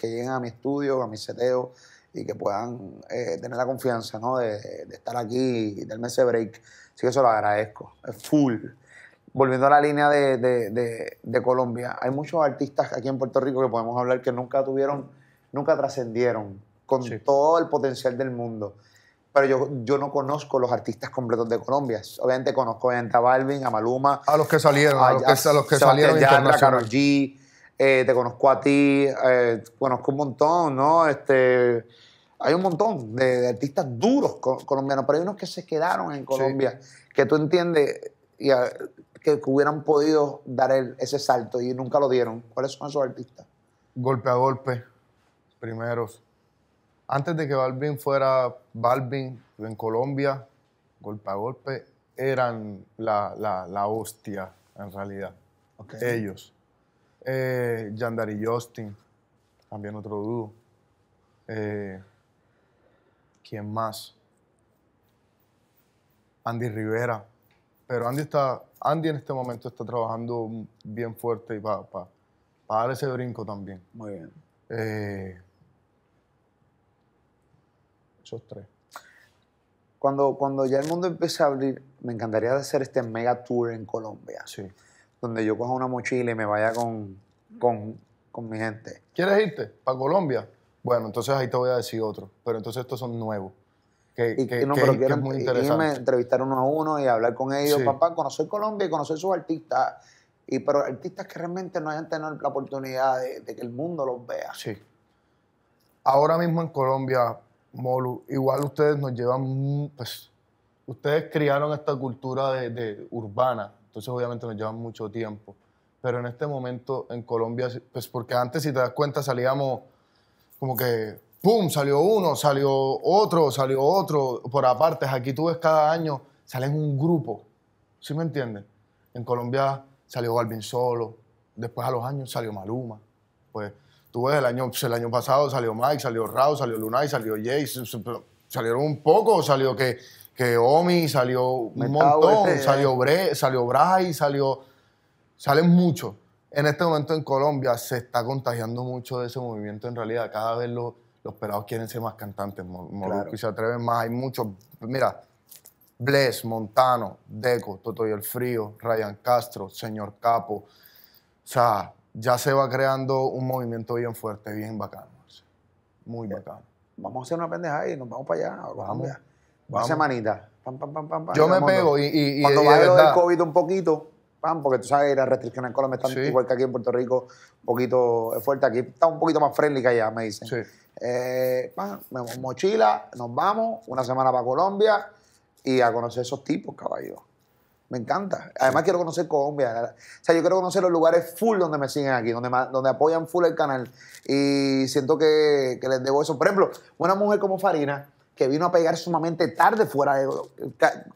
lleguen a mi estudio, a mi seteo, y que puedan eh, tener la confianza de, estar aquí y darme ese break. Así que eso lo agradezco. Es full volviendo a la línea de, de, Colombia, hay muchos artistas aquí en Puerto Rico que podemos hablar que nunca tuvieron, nunca trascendieron con todo el potencial del mundo. Pero yo, yo no conozco los artistas completos de Colombia. Obviamente conozco a Balvin, a Maluma. A los que salieron, a, los, que, a los salieron G, eh, te conozco a ti, eh, conozco un montón, ¿no? Este, hay un montón de, artistas duros colombianos, pero hay unos que se quedaron en Colombia, que tú entiendes, que, hubieran podido dar ese salto y nunca lo dieron? ¿Cuáles son esos artistas? Golpe a golpe, primeros. Antes de que Balvin fuera Balvin en Colombia, golpe a golpe eran la, hostia, en realidad. Ellos. Eh, y Justin, también otro dúo. Eh, ¿Quién más? Andy Rivera. Pero Andy, está, Andy en este momento está trabajando bien fuerte y para dar ese brinco también. Muy bien. Eh, esos tres. Cuando, cuando ya el mundo empiece a abrir, me encantaría hacer este mega tour en Colombia. Sí. Donde yo coja una mochila y me vaya con, con mi gente. ¿Quieres irte para Colombia? Bueno, entonces ahí te voy a decir otro. Pero entonces estos son nuevos. Que, y, que, no, pero muy interesante. irme, entrevistar uno a uno y hablar con ellos, papá, conocer Colombia y conocer sus artistas. Y, pero artistas que realmente no hayan tenido la oportunidad de, que el mundo los vea. Sí. Ahora mismo en Colombia, Molu, igual ustedes nos llevan, mm, pues, ustedes criaron esta cultura de, urbana, entonces obviamente nos llevan mucho tiempo. Pero en este momento en Colombia, pues porque antes si te das cuenta salíamos como que ¡Pum! Salió uno, salió otro, salió otro. Por aparte, aquí tú ves cada año, salen un grupo. ¿Sí me entiendes? En Colombia salió Balvin solo. Después a los años salió Maluma. Pues tú ves, el año, el año pasado salió Mike, salió Rao, salió Luna y salió Jay. Salieron un poco, salió que, que Omi, salió un montón, salió, Bre, salió salió... Salen muchos. En este momento en Colombia se está contagiando mucho de ese movimiento en realidad. Cada vez lo, los pelados quieren ser más cantantes, Molusco, y se atreven más. Hay muchos, mira, Bless, Montano, Deco, Toto y el Frío, Ryan Castro, Señor Capo. O sea, ya se va creando un movimiento bien fuerte, bien bacano. Muy eh, bacano. Vamos a hacer una pendeja ahí, nos vamos para allá. Vamos. vamos. Una semanita. Yo me pego y, Cuando y, el COVID un poquito, porque tú sabes, las restricciones en Colombia están igual que aquí en Puerto Rico, un poquito fuerte. Aquí está un poquito más friendly que allá, me dicen. Sí. Eh, mochila, nos vamos, una semana para Colombia y a conocer esos tipos, caballos Me encanta. Además, quiero conocer Colombia. O sea, yo quiero conocer los lugares full donde me siguen aquí, donde, donde apoyan full el canal. Y siento que, les debo eso. Por ejemplo, una mujer como Farina, que vino a pegar sumamente tarde fuera de.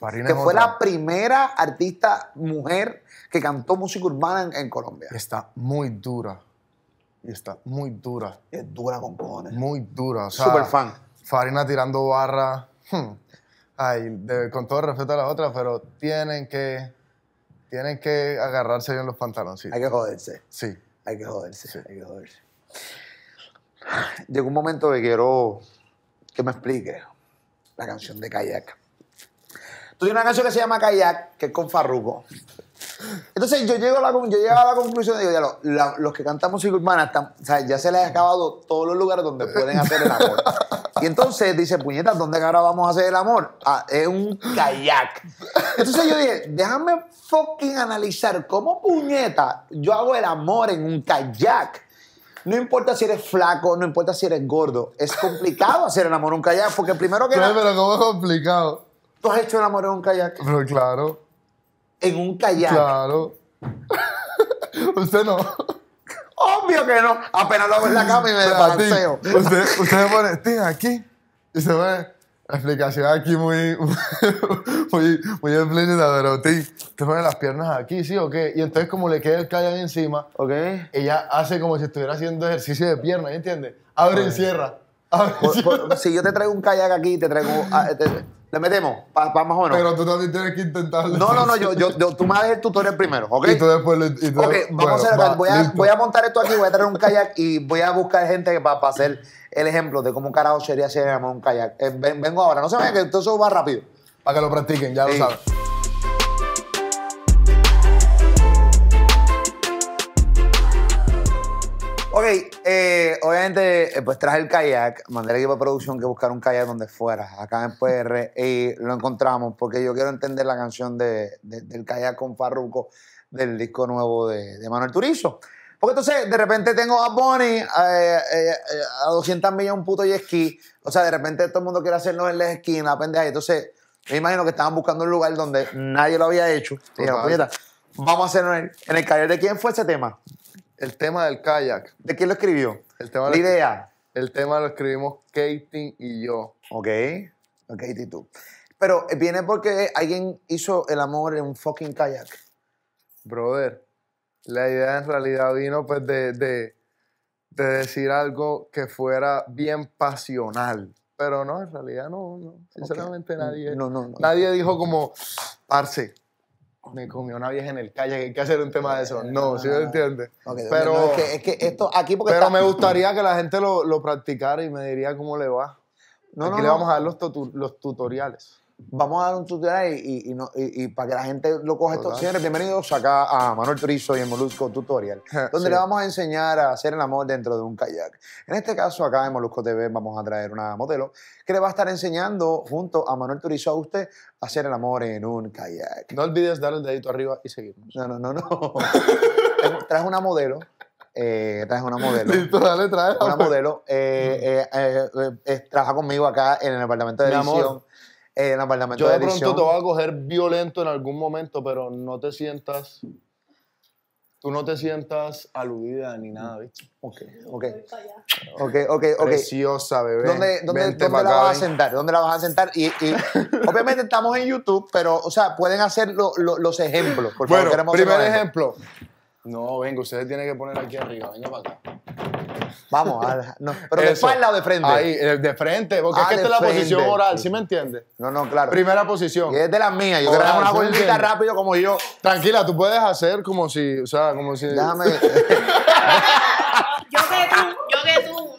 Farina que fue la primera artista mujer que cantó música urbana en Colombia. Está muy dura. Y está muy dura. Es dura con cojones. Muy dura. Super fan. Farina tirando barra. Hmm. Ay, con todo respeto a las otras, pero tienen que, tienen que agarrarse bien los sí Hay que joderse. Sí. Hay que joderse. Sí. Hay que joderse. Llegó un momento que quiero que me explique la canción de Kayak. Tú tienes una canción que se llama Kayak, que es con Farruko. Entonces yo llego a la, yo llego a la conclusión, digo, ya los que cantamos música urbana, ya se les ha acabado todos los lugares donde pueden hacer el amor. Y entonces dice, puñetas, ¿dónde ahora vamos a hacer el amor? Ah, es un kayak. Entonces yo dije, déjame fucking analizar cómo puñeta yo hago el amor en un kayak. No importa si eres flaco, no importa si eres gordo. Es complicado hacer el amor en un kayak, porque primero que... Pero, pero ¿cómo es complicado? ¿Tú has hecho el amor en un kayak? claro en un kayak. Claro. Usted no. Obvio que no. Apenas lo hago en la cama y me balanceo. Usted, usted me pone, aquí. Y se pone, la explicación aquí muy, muy, muy explícita, pero te pone las piernas aquí, ¿sí o qué? Y entonces como le queda el kayak encima, okay. ella hace como si estuviera haciendo ejercicio de pierna, ¿entiendes? Abre y cierra. si yo te traigo un kayak aquí, te traigo... Ah, le metemos, para pa más o menos. Pero tú también tienes que intentarlo. No, no, no, yo, yo, tú me das el tutorial primero, ¿ok? Y tú después le, Ok, vamos a hacer voy, a, montar esto aquí, voy a traer un kayak y voy a buscar gente para hacer el ejemplo de cómo un carajo sería hacer un kayak. Eh, vengo ahora, no se me que todo eso va rápido. Para que lo practiquen, ya lo saben. Ok, eh, obviamente, eh, pues traje el kayak, mandé al equipo de producción que buscar un kayak donde fuera, acá en PR, y lo encontramos porque yo quiero entender la canción de, del kayak con Farruko del disco nuevo de, Manuel Turizo. Porque entonces, de repente tengo a Bonnie eh, a 200 millones un puto y esquí, o sea, de repente todo el mundo quiere hacernos en la esquina, pendeja, entonces me imagino que estaban buscando un lugar donde nadie lo había hecho. Y vamos a hacerlo en el, en el kayak. ¿De quién fue ese tema? El tema del kayak. ¿De quién lo escribió? El tema La idea. El tema lo escribimos Katie y yo. Ok. Katie y tú. Pero eh, viene porque alguien hizo el amor en un fucking kayak. Brother, la idea en realidad vino pues de, decir algo que fuera bien pasional. Pero no, en realidad no, Sinceramente nadie, no, no, nadie dijo como, parce, me comió una vieja en el calle, hay que hacer un tema de eso. No, ¿sí me ah. entiendes? pero es, que, esto aquí porque Pero me gustaría que la gente lo, lo, practicara y me diría cómo le va. aquí le vamos a dar los, los tutoriales vamos a dar un tutorial y, para que la gente lo coge esto. Señores, bienvenidos acá a Manuel Turizo y en Molusco Tutorial, donde le vamos a enseñar a hacer el amor dentro de un kayak. En este caso, acá en Molusco TV vamos a traer una modelo que le va a estar enseñando junto a Manuel Turizo a usted a hacer el amor en un kayak. No olvides dar el dedito arriba y seguimos No, no, no, no. traes una modelo eh, traes una modelo. Listo, dale, trae Una modelo. Eh, eh, eh, trabaja conmigo acá en el departamento de edición. Eh, Yo de, pronto te voy a coger violento en algún momento, pero no te sientas. Tú no te sientas aludida ni nada, ¿viste? Ok, ok. Ok, ok, ok. Preciosa, bebé. ¿Dónde, dónde, dónde la vas a sentar? ¿Dónde la vas a sentar? Y, obviamente estamos en YouTube, pero, o sea, pueden hacer los ejemplos. Por favor, bueno, primer ejemplo. No, venga, ustedes tienen que poner aquí arriba. Venga para acá. Vamos, no, pero de espalda de frente. Ahí, eh, de frente, porque es que esta es la posición oral, ¿sí me entiendes? No, no, claro. Primera posición. Y es de las mías, yo quiero una vueltita rápido como yo. Tranquila, tú puedes hacer como si, o sea, como si... Déjame... yo que tú, yo que tú,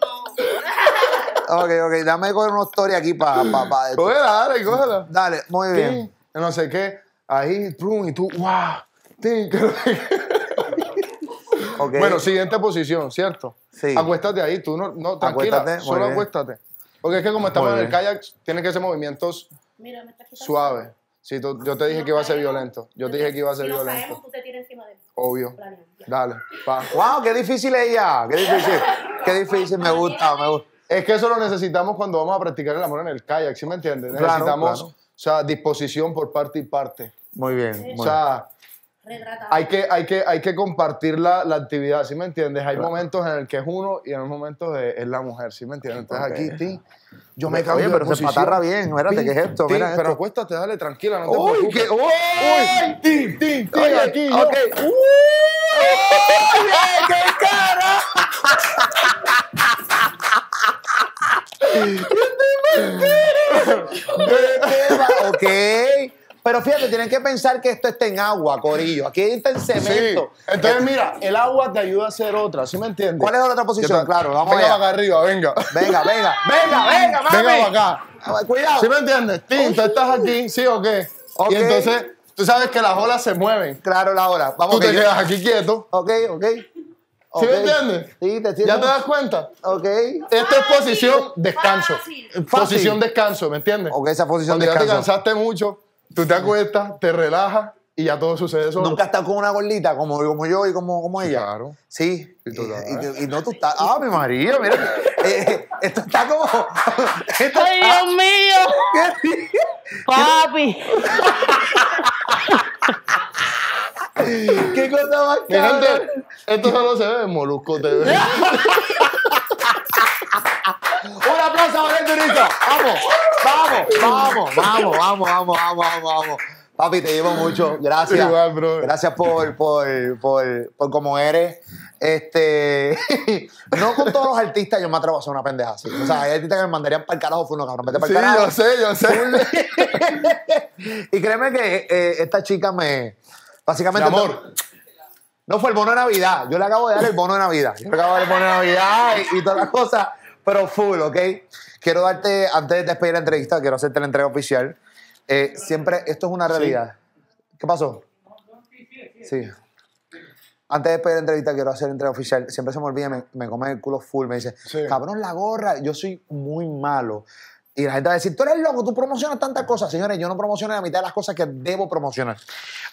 ok, ok, dame coger una historia aquí para... Pa, pa dale, cógela. Dale, muy bien. no sé qué, ahí, plum, y tú, wow. okay. Bueno, siguiente posición, ¿cierto? Acuéstate ahí, tú no, no tranquila, solo acuéstate. Porque es que como estamos en el kayak, tiene que ser movimientos suaves. si yo te dije que iba a ser violento. Yo te dije que iba a ser violento. tú te encima de él. Obvio. Dale. Wow, qué difícil ella. Qué difícil. Qué difícil. Me gusta, me gusta. Es que eso lo necesitamos cuando vamos a practicar el amor en el kayak, ¿sí me entiendes? necesitamos, o sea, disposición por parte y parte. Muy bien. Eh, muy o sea, bien hay que, hay que, hay que compartir la, la actividad, ¿sí me entiendes? Hay momentos en el que es uno y en los momentos de, es la mujer, ¿sí me entiendes? Entonces aquí, ti, yo me cambio pero se patarra bien, espérate, ¿qué es esto? Mira pero acuéstate, dale, tranquila, no te Uy, preocupes. Que, ¡Uy! ¡Tin, tin, tin! aquí, ¡Uy! ¡Qué cara! ¡Yo te va! ok. Pero fíjate, tienen que pensar que esto está en agua, Corillo. Aquí está en cemento. Entonces, eh, mira, el agua te ayuda a hacer otra, ¿sí me entiendes? ¿Cuál es la otra posición? Claro, vamos a allá. Venga acá arriba, venga. Venga, venga, venga, venga, mami. Venga acá. Ah, cuidado. ¿Sí me entiendes? Tim, tú estás aquí, ¿sí o qué? Y entonces, tú sabes que las olas se mueven. Claro, las olas. Vamos, tú te quedas aquí quieto. Ok, ok. ¿Sí me entiendes? Sí, te ¿Ya te das cuenta? Ok. Esta es posición descanso. Posición descanso, ¿me entiendes? Ok, esa posición descanso. ya te cansaste mucho, Tú te acuestas, te relajas y ya todo sucede solo. Nunca estás con una gordita como, como yo y como, como ella. Claro. Sí. Y, tú, no tú estás. ¡Ah, mi marido, Mira. Eh, esto está como. ¡Ay, Dios mío! ¡Papi! ¿Qué cosa más cara? Esto solo se ve en Molusco TV. Un aplauso a el Turizo. Vamos, vamos, vamos, vamos, vamos, vamos, vamos, Papi, te llevo mucho. Gracias. Gracias por, por, por, por cómo eres. Este, no con todos los artistas yo me atrevo a hacer una pendeja así. O sea, hay artistas que me mandarían para el carajo, fue uno cabrón. Vete para el sí, yo sé, yo sé. y créeme que eh, esta chica me. Básicamente. Mi amor. No fue el bono de Navidad. Yo le acabo de dar el bono de Navidad. Yo le acabo de dar el bono de Navidad y, y todas las cosas pero full, ¿ok? Quiero darte, antes de despedir la entrevista, quiero hacerte la entrega oficial. Eh, siempre, esto es una realidad. ¿Qué pasó? Sí. Antes de despedir la entrevista, quiero hacer la entrega oficial. Siempre se me olvida, me, me come el culo full. Me dice, cabrón, la gorra, yo soy muy malo. Y la gente va a decir, tú eres loco, tú promocionas tantas cosas. Señores, yo no promociono la mitad de las cosas que debo promocionar.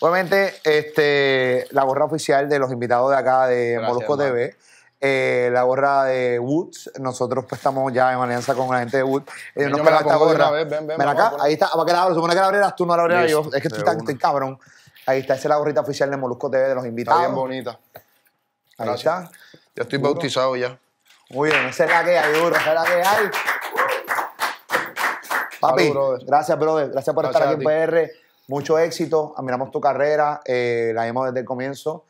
Obviamente, este, la gorra oficial de los invitados de acá de Molusco TV eh, la gorra de Woods. Nosotros pues, estamos ya en alianza con la gente de Woods. gorra. ven, acá, ahí está. ¿Para la Supone que la abreras tú, no la abreras yo. Es que tú estás cabrón. Ahí está, esa es la gorrita oficial de Molusco TV de los invitados. bien bonita. Gracias. está. Ya estoy bautizado ya. Muy bien, esa la que hay, duro, esa que hay. Papi, gracias, brother. Gracias por estar aquí en PR. Mucho éxito. Admiramos tu carrera. Eh, la vimos desde el comienzo.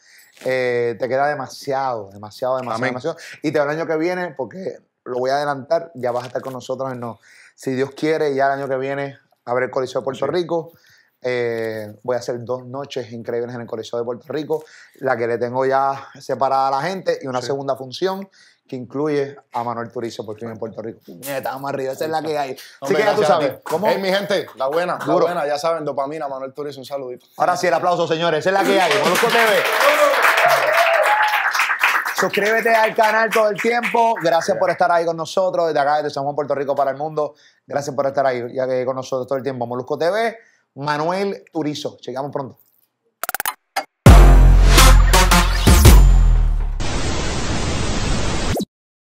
Eh, te queda demasiado, demasiado, demasiado, Y te veo el año que viene, porque lo voy a adelantar, ya vas a estar con nosotros en no. Si Dios quiere, ya el año que viene abre el Coliseo de Puerto Rico. Eh, voy a hacer dos noches increíbles en el Coliseo de Puerto Rico, la que le tengo ya separada a la gente y una segunda función que incluye a Manuel Turizo porque viene en Puerto Rico. estamos arriba, esa es la que hay. Así que ya tú sabes. ¿Cómo? mi gente, la buena, la buena, ya saben, dopamina, Manuel Turizo, un saludito. Ahora sí, el aplauso, señores, esa es la que hay. Molusco TV. Suscríbete al canal todo el tiempo. Gracias por estar ahí con nosotros. Desde acá, desde San Juan, Puerto Rico, para el mundo. Gracias por estar ahí ya que con nosotros todo el tiempo. Molusco TV, Manuel Turizo. Llegamos pronto.